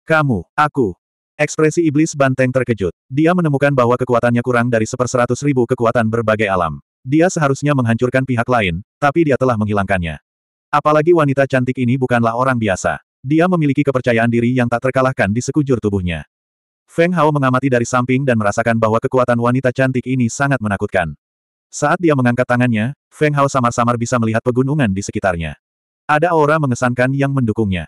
Kamu, aku. Ekspresi iblis banteng terkejut. Dia menemukan bahwa kekuatannya kurang dari seperseratus ribu kekuatan berbagai alam. Dia seharusnya menghancurkan pihak lain, tapi dia telah menghilangkannya. Apalagi wanita cantik ini bukanlah orang biasa. Dia memiliki kepercayaan diri yang tak terkalahkan di sekujur tubuhnya. Feng Hao mengamati dari samping dan merasakan bahwa kekuatan wanita cantik ini sangat menakutkan. Saat dia mengangkat tangannya, Feng Hao samar-samar bisa melihat pegunungan di sekitarnya. Ada aura mengesankan yang mendukungnya.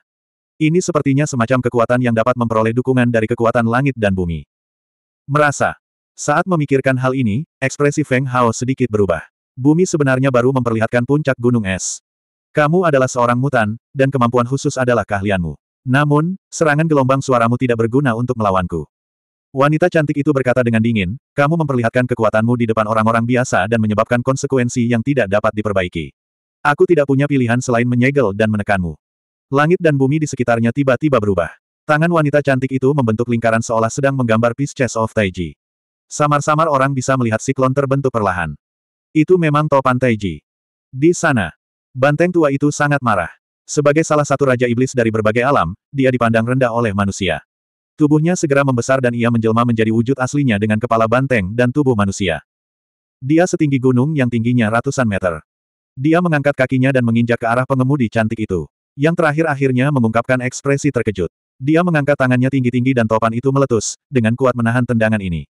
Ini sepertinya semacam kekuatan yang dapat memperoleh dukungan dari kekuatan langit dan bumi. Merasa. Saat memikirkan hal ini, ekspresi Feng Hao sedikit berubah. Bumi sebenarnya baru memperlihatkan puncak gunung es. Kamu adalah seorang mutan, dan kemampuan khusus adalah keahlianmu. Namun, serangan gelombang suaramu tidak berguna untuk melawanku. Wanita cantik itu berkata dengan dingin, kamu memperlihatkan kekuatanmu di depan orang-orang biasa dan menyebabkan konsekuensi yang tidak dapat diperbaiki. Aku tidak punya pilihan selain menyegel dan menekanmu. Langit dan bumi di sekitarnya tiba-tiba berubah. Tangan wanita cantik itu membentuk lingkaran seolah sedang menggambar Pisces of Taiji. Samar-samar orang bisa melihat siklon terbentuk perlahan. Itu memang topan Taiji. Di sana, banteng tua itu sangat marah. Sebagai salah satu raja iblis dari berbagai alam, dia dipandang rendah oleh manusia. Tubuhnya segera membesar dan ia menjelma menjadi wujud aslinya dengan kepala banteng dan tubuh manusia. Dia setinggi gunung yang tingginya ratusan meter. Dia mengangkat kakinya dan menginjak ke arah pengemudi cantik itu. Yang terakhir akhirnya mengungkapkan ekspresi terkejut. Dia mengangkat tangannya tinggi-tinggi dan topan itu meletus, dengan kuat menahan tendangan ini.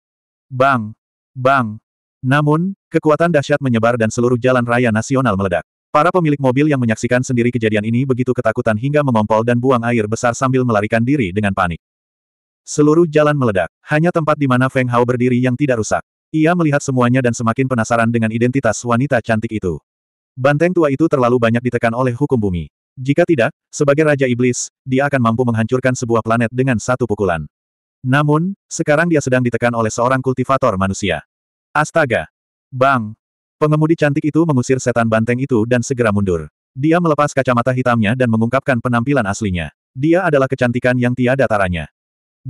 Bang! Bang! Namun, kekuatan dahsyat menyebar dan seluruh jalan raya nasional meledak. Para pemilik mobil yang menyaksikan sendiri kejadian ini begitu ketakutan hingga mengompol dan buang air besar sambil melarikan diri dengan panik. Seluruh jalan meledak. Hanya tempat di mana Feng Hao berdiri yang tidak rusak. Ia melihat semuanya dan semakin penasaran dengan identitas wanita cantik itu. Banteng tua itu terlalu banyak ditekan oleh hukum bumi. Jika tidak, sebagai Raja Iblis, dia akan mampu menghancurkan sebuah planet dengan satu pukulan. Namun, sekarang dia sedang ditekan oleh seorang kultivator manusia. Astaga! Bang! Pengemudi cantik itu mengusir setan banteng itu dan segera mundur. Dia melepas kacamata hitamnya dan mengungkapkan penampilan aslinya. Dia adalah kecantikan yang tiada taranya.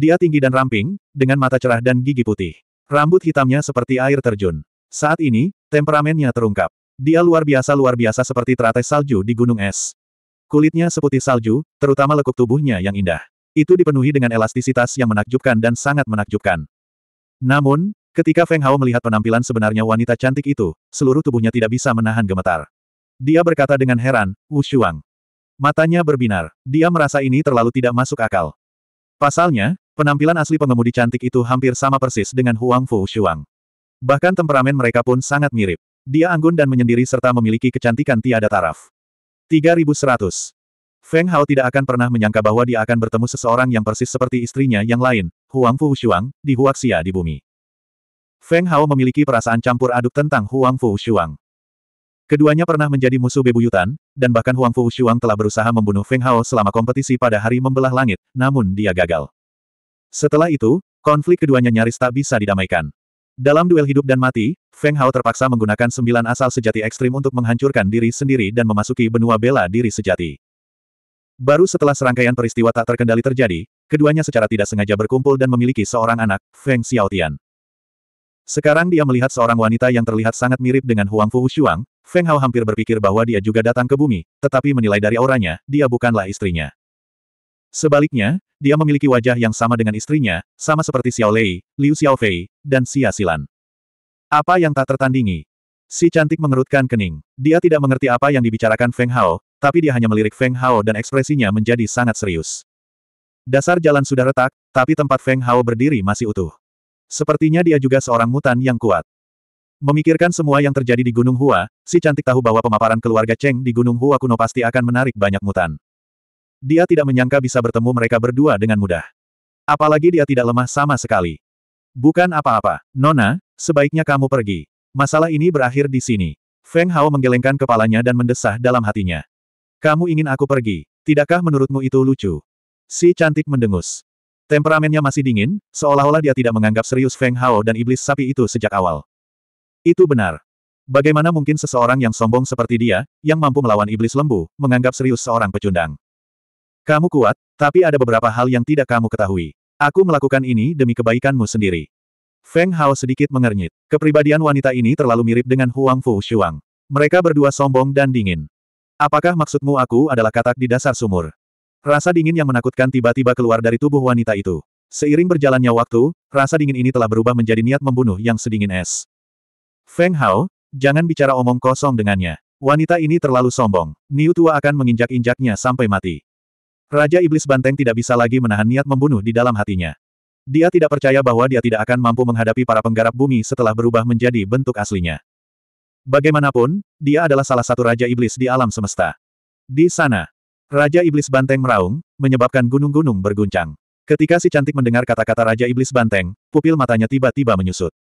Dia tinggi dan ramping, dengan mata cerah dan gigi putih. Rambut hitamnya seperti air terjun. Saat ini, temperamennya terungkap. Dia luar biasa-luar biasa seperti teratai salju di gunung es. Kulitnya seputih salju, terutama lekuk tubuhnya yang indah. Itu dipenuhi dengan elastisitas yang menakjubkan dan sangat menakjubkan. Namun, ketika Feng Hao melihat penampilan sebenarnya wanita cantik itu, seluruh tubuhnya tidak bisa menahan gemetar. Dia berkata dengan heran, Wu Shuang. Matanya berbinar. Dia merasa ini terlalu tidak masuk akal. Pasalnya, Penampilan asli pengemudi cantik itu hampir sama persis dengan Huang Fu Shuang. Bahkan temperamen mereka pun sangat mirip. Dia anggun dan menyendiri serta memiliki kecantikan tiada taraf. 3100. Feng Hao tidak akan pernah menyangka bahwa dia akan bertemu seseorang yang persis seperti istrinya yang lain, Huang Fu Shuang, di Huaxia di bumi. Feng Hao memiliki perasaan campur aduk tentang Huang Fu Shuang. Keduanya pernah menjadi musuh bebuyutan, dan bahkan Huang Fu Shuang telah berusaha membunuh Feng Hao selama kompetisi pada hari membelah langit, namun dia gagal. Setelah itu, konflik keduanya nyaris tak bisa didamaikan. Dalam duel hidup dan mati, Feng Hao terpaksa menggunakan sembilan asal sejati ekstrim untuk menghancurkan diri sendiri dan memasuki benua bela diri sejati. Baru setelah serangkaian peristiwa tak terkendali terjadi, keduanya secara tidak sengaja berkumpul dan memiliki seorang anak, Feng Xiaotian. Sekarang dia melihat seorang wanita yang terlihat sangat mirip dengan Huang Fu Shuang, Feng Hao hampir berpikir bahwa dia juga datang ke bumi, tetapi menilai dari auranya, dia bukanlah istrinya. Sebaliknya, dia memiliki wajah yang sama dengan istrinya, sama seperti Xiao Lei, Liu Xiaofei, dan Xia Silan. Apa yang tak tertandingi? Si cantik mengerutkan kening. Dia tidak mengerti apa yang dibicarakan Feng Hao, tapi dia hanya melirik Feng Hao dan ekspresinya menjadi sangat serius. Dasar jalan sudah retak, tapi tempat Feng Hao berdiri masih utuh. Sepertinya dia juga seorang mutan yang kuat. Memikirkan semua yang terjadi di Gunung Hua, si cantik tahu bahwa pemaparan keluarga Cheng di Gunung Hua kuno pasti akan menarik banyak mutan. Dia tidak menyangka bisa bertemu mereka berdua dengan mudah. Apalagi dia tidak lemah sama sekali. Bukan apa-apa. Nona, sebaiknya kamu pergi. Masalah ini berakhir di sini. Feng Hao menggelengkan kepalanya dan mendesah dalam hatinya. Kamu ingin aku pergi, tidakkah menurutmu itu lucu? Si cantik mendengus. Temperamennya masih dingin, seolah-olah dia tidak menganggap serius Feng Hao dan iblis sapi itu sejak awal. Itu benar. Bagaimana mungkin seseorang yang sombong seperti dia, yang mampu melawan iblis lembu, menganggap serius seorang pecundang? Kamu kuat, tapi ada beberapa hal yang tidak kamu ketahui. Aku melakukan ini demi kebaikanmu sendiri. Feng Hao sedikit mengernyit. Kepribadian wanita ini terlalu mirip dengan Huang Fu Shuang. Mereka berdua sombong dan dingin. Apakah maksudmu aku adalah katak di dasar sumur? Rasa dingin yang menakutkan tiba-tiba keluar dari tubuh wanita itu. Seiring berjalannya waktu, rasa dingin ini telah berubah menjadi niat membunuh yang sedingin es. Feng Hao, jangan bicara omong kosong dengannya. Wanita ini terlalu sombong. Niu tua akan menginjak-injaknya sampai mati. Raja Iblis Banteng tidak bisa lagi menahan niat membunuh di dalam hatinya. Dia tidak percaya bahwa dia tidak akan mampu menghadapi para penggarap bumi setelah berubah menjadi bentuk aslinya. Bagaimanapun, dia adalah salah satu Raja Iblis di alam semesta. Di sana, Raja Iblis Banteng meraung, menyebabkan gunung-gunung berguncang. Ketika si cantik mendengar kata-kata Raja Iblis Banteng, pupil matanya tiba-tiba menyusut.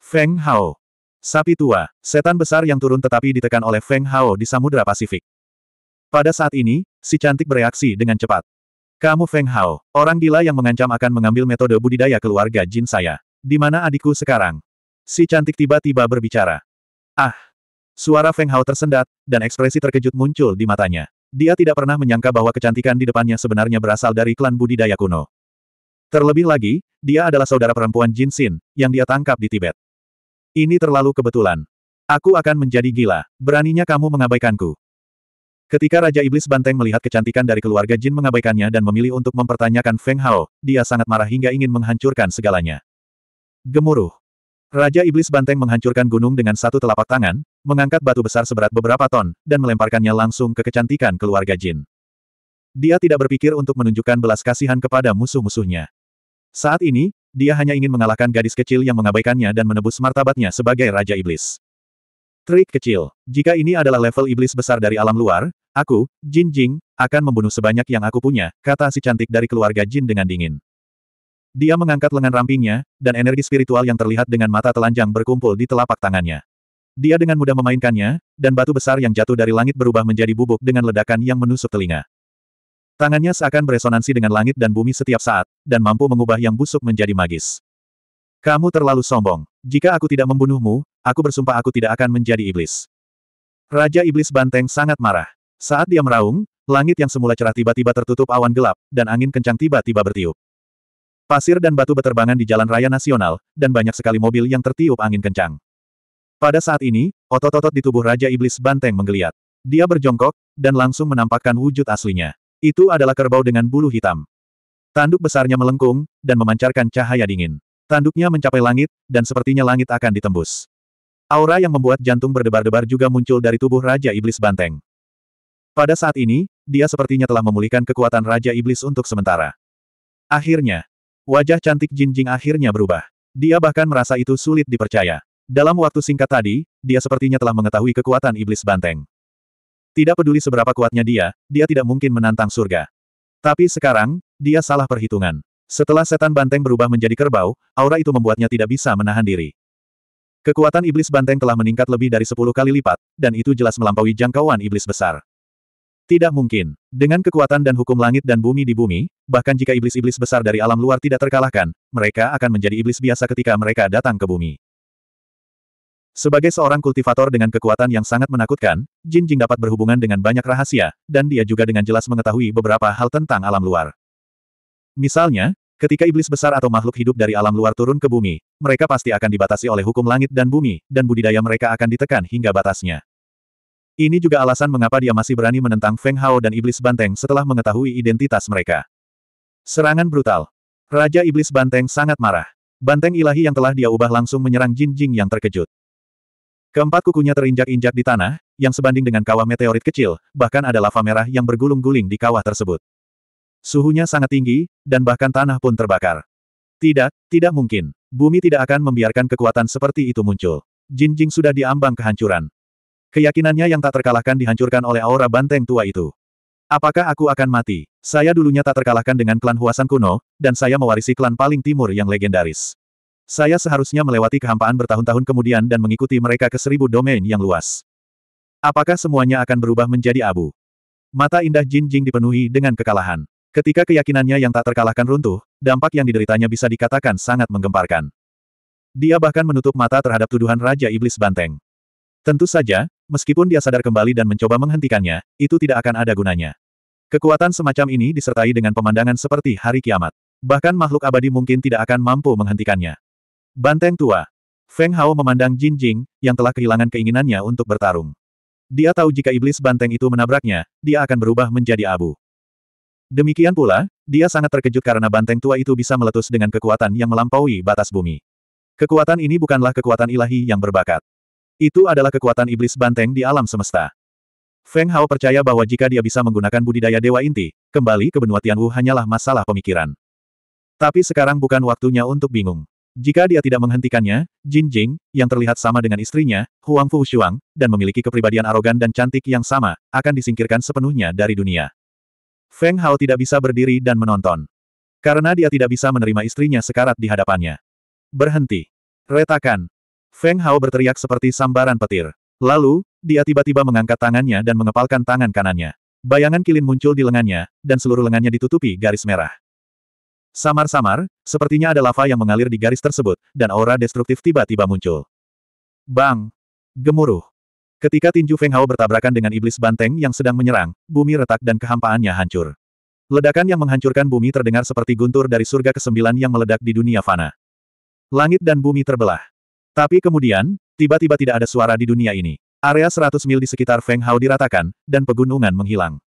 Feng Hao. Sapi tua, setan besar yang turun tetapi ditekan oleh Feng Hao di Samudra Pasifik. Pada saat ini, si cantik bereaksi dengan cepat. Kamu Feng Hao, orang gila yang mengancam akan mengambil metode budidaya keluarga jin saya. Di mana adikku sekarang? Si cantik tiba-tiba berbicara. Ah! Suara Feng Hao tersendat, dan ekspresi terkejut muncul di matanya. Dia tidak pernah menyangka bahwa kecantikan di depannya sebenarnya berasal dari klan budidaya kuno. Terlebih lagi, dia adalah saudara perempuan Jin Xin, yang dia tangkap di Tibet. Ini terlalu kebetulan. Aku akan menjadi gila. Beraninya kamu mengabaikanku. Ketika Raja Iblis Banteng melihat kecantikan dari keluarga Jin mengabaikannya dan memilih untuk mempertanyakan Feng Hao, dia sangat marah hingga ingin menghancurkan segalanya. Gemuruh. Raja Iblis Banteng menghancurkan gunung dengan satu telapak tangan, mengangkat batu besar seberat beberapa ton, dan melemparkannya langsung ke kecantikan keluarga Jin. Dia tidak berpikir untuk menunjukkan belas kasihan kepada musuh-musuhnya. Saat ini, dia hanya ingin mengalahkan gadis kecil yang mengabaikannya dan menebus martabatnya sebagai Raja Iblis. Trik kecil. Jika ini adalah level iblis besar dari alam luar, aku, Jin Jing, akan membunuh sebanyak yang aku punya, kata si cantik dari keluarga Jin dengan dingin. Dia mengangkat lengan rampingnya, dan energi spiritual yang terlihat dengan mata telanjang berkumpul di telapak tangannya. Dia dengan mudah memainkannya, dan batu besar yang jatuh dari langit berubah menjadi bubuk dengan ledakan yang menusuk telinga. Tangannya seakan beresonansi dengan langit dan bumi setiap saat, dan mampu mengubah yang busuk menjadi magis. Kamu terlalu sombong. Jika aku tidak membunuhmu, aku bersumpah aku tidak akan menjadi iblis. Raja Iblis Banteng sangat marah. Saat dia meraung, langit yang semula cerah tiba-tiba tertutup awan gelap, dan angin kencang tiba-tiba bertiup. Pasir dan batu beterbangan di jalan raya nasional, dan banyak sekali mobil yang tertiup angin kencang. Pada saat ini, otot-otot di tubuh Raja Iblis Banteng menggeliat. Dia berjongkok, dan langsung menampakkan wujud aslinya. Itu adalah kerbau dengan bulu hitam. Tanduk besarnya melengkung, dan memancarkan cahaya dingin. Tanduknya mencapai langit, dan sepertinya langit akan ditembus. Aura yang membuat jantung berdebar-debar juga muncul dari tubuh Raja Iblis Banteng. Pada saat ini, dia sepertinya telah memulihkan kekuatan Raja Iblis untuk sementara. Akhirnya, wajah cantik Jinjing akhirnya berubah. Dia bahkan merasa itu sulit dipercaya. Dalam waktu singkat tadi, dia sepertinya telah mengetahui kekuatan Iblis Banteng. Tidak peduli seberapa kuatnya dia, dia tidak mungkin menantang surga. Tapi sekarang, dia salah perhitungan. Setelah setan banteng berubah menjadi kerbau, aura itu membuatnya tidak bisa menahan diri. Kekuatan iblis banteng telah meningkat lebih dari sepuluh kali lipat, dan itu jelas melampaui jangkauan iblis besar. Tidak mungkin. Dengan kekuatan dan hukum langit dan bumi di bumi, bahkan jika iblis-iblis besar dari alam luar tidak terkalahkan, mereka akan menjadi iblis biasa ketika mereka datang ke bumi. Sebagai seorang kultivator dengan kekuatan yang sangat menakutkan, Jin Jing dapat berhubungan dengan banyak rahasia, dan dia juga dengan jelas mengetahui beberapa hal tentang alam luar. Misalnya, Ketika iblis besar atau makhluk hidup dari alam luar turun ke bumi, mereka pasti akan dibatasi oleh hukum langit dan bumi, dan budidaya mereka akan ditekan hingga batasnya. Ini juga alasan mengapa dia masih berani menentang Feng Hao dan Iblis Banteng setelah mengetahui identitas mereka. Serangan brutal. Raja Iblis Banteng sangat marah. Banteng ilahi yang telah dia ubah langsung menyerang Jin Jing yang terkejut. Keempat kukunya terinjak-injak di tanah, yang sebanding dengan kawah meteorit kecil, bahkan ada lava merah yang bergulung-guling di kawah tersebut. Suhunya sangat tinggi, dan bahkan tanah pun terbakar. Tidak, tidak mungkin. Bumi tidak akan membiarkan kekuatan seperti itu muncul. Jin Jing sudah diambang kehancuran. Keyakinannya yang tak terkalahkan dihancurkan oleh aura banteng tua itu. Apakah aku akan mati? Saya dulunya tak terkalahkan dengan klan Huasan kuno, dan saya mewarisi klan paling timur yang legendaris. Saya seharusnya melewati kehampaan bertahun-tahun kemudian dan mengikuti mereka ke seribu domain yang luas. Apakah semuanya akan berubah menjadi abu? Mata indah Jin Jing dipenuhi dengan kekalahan. Ketika keyakinannya yang tak terkalahkan runtuh, dampak yang dideritanya bisa dikatakan sangat menggemparkan. Dia bahkan menutup mata terhadap tuduhan Raja Iblis Banteng. Tentu saja, meskipun dia sadar kembali dan mencoba menghentikannya, itu tidak akan ada gunanya. Kekuatan semacam ini disertai dengan pemandangan seperti hari kiamat. Bahkan makhluk abadi mungkin tidak akan mampu menghentikannya. Banteng tua. Feng Hao memandang Jin Jing, yang telah kehilangan keinginannya untuk bertarung. Dia tahu jika iblis banteng itu menabraknya, dia akan berubah menjadi abu. Demikian pula, dia sangat terkejut karena banteng tua itu bisa meletus dengan kekuatan yang melampaui batas bumi. Kekuatan ini bukanlah kekuatan ilahi yang berbakat. Itu adalah kekuatan iblis banteng di alam semesta. Feng Hao percaya bahwa jika dia bisa menggunakan budidaya dewa inti, kembali ke benua Tianwu hanyalah masalah pemikiran. Tapi sekarang bukan waktunya untuk bingung. Jika dia tidak menghentikannya, Jin Jing, yang terlihat sama dengan istrinya, Huang Fu Shuang, dan memiliki kepribadian arogan dan cantik yang sama, akan disingkirkan sepenuhnya dari dunia. Feng Hao tidak bisa berdiri dan menonton. Karena dia tidak bisa menerima istrinya sekarat di hadapannya. Berhenti. Retakan. Feng Hao berteriak seperti sambaran petir. Lalu, dia tiba-tiba mengangkat tangannya dan mengepalkan tangan kanannya. Bayangan kilin muncul di lengannya, dan seluruh lengannya ditutupi garis merah. Samar-samar, sepertinya ada lava yang mengalir di garis tersebut, dan aura destruktif tiba-tiba muncul. Bang! Gemuruh. Ketika tinju Feng Hao bertabrakan dengan iblis banteng yang sedang menyerang, bumi retak dan kehampaannya hancur. Ledakan yang menghancurkan bumi terdengar seperti guntur dari surga kesembilan yang meledak di dunia fana. Langit dan bumi terbelah. Tapi kemudian, tiba-tiba tidak ada suara di dunia ini. Area 100 mil di sekitar Feng Hao diratakan, dan pegunungan menghilang.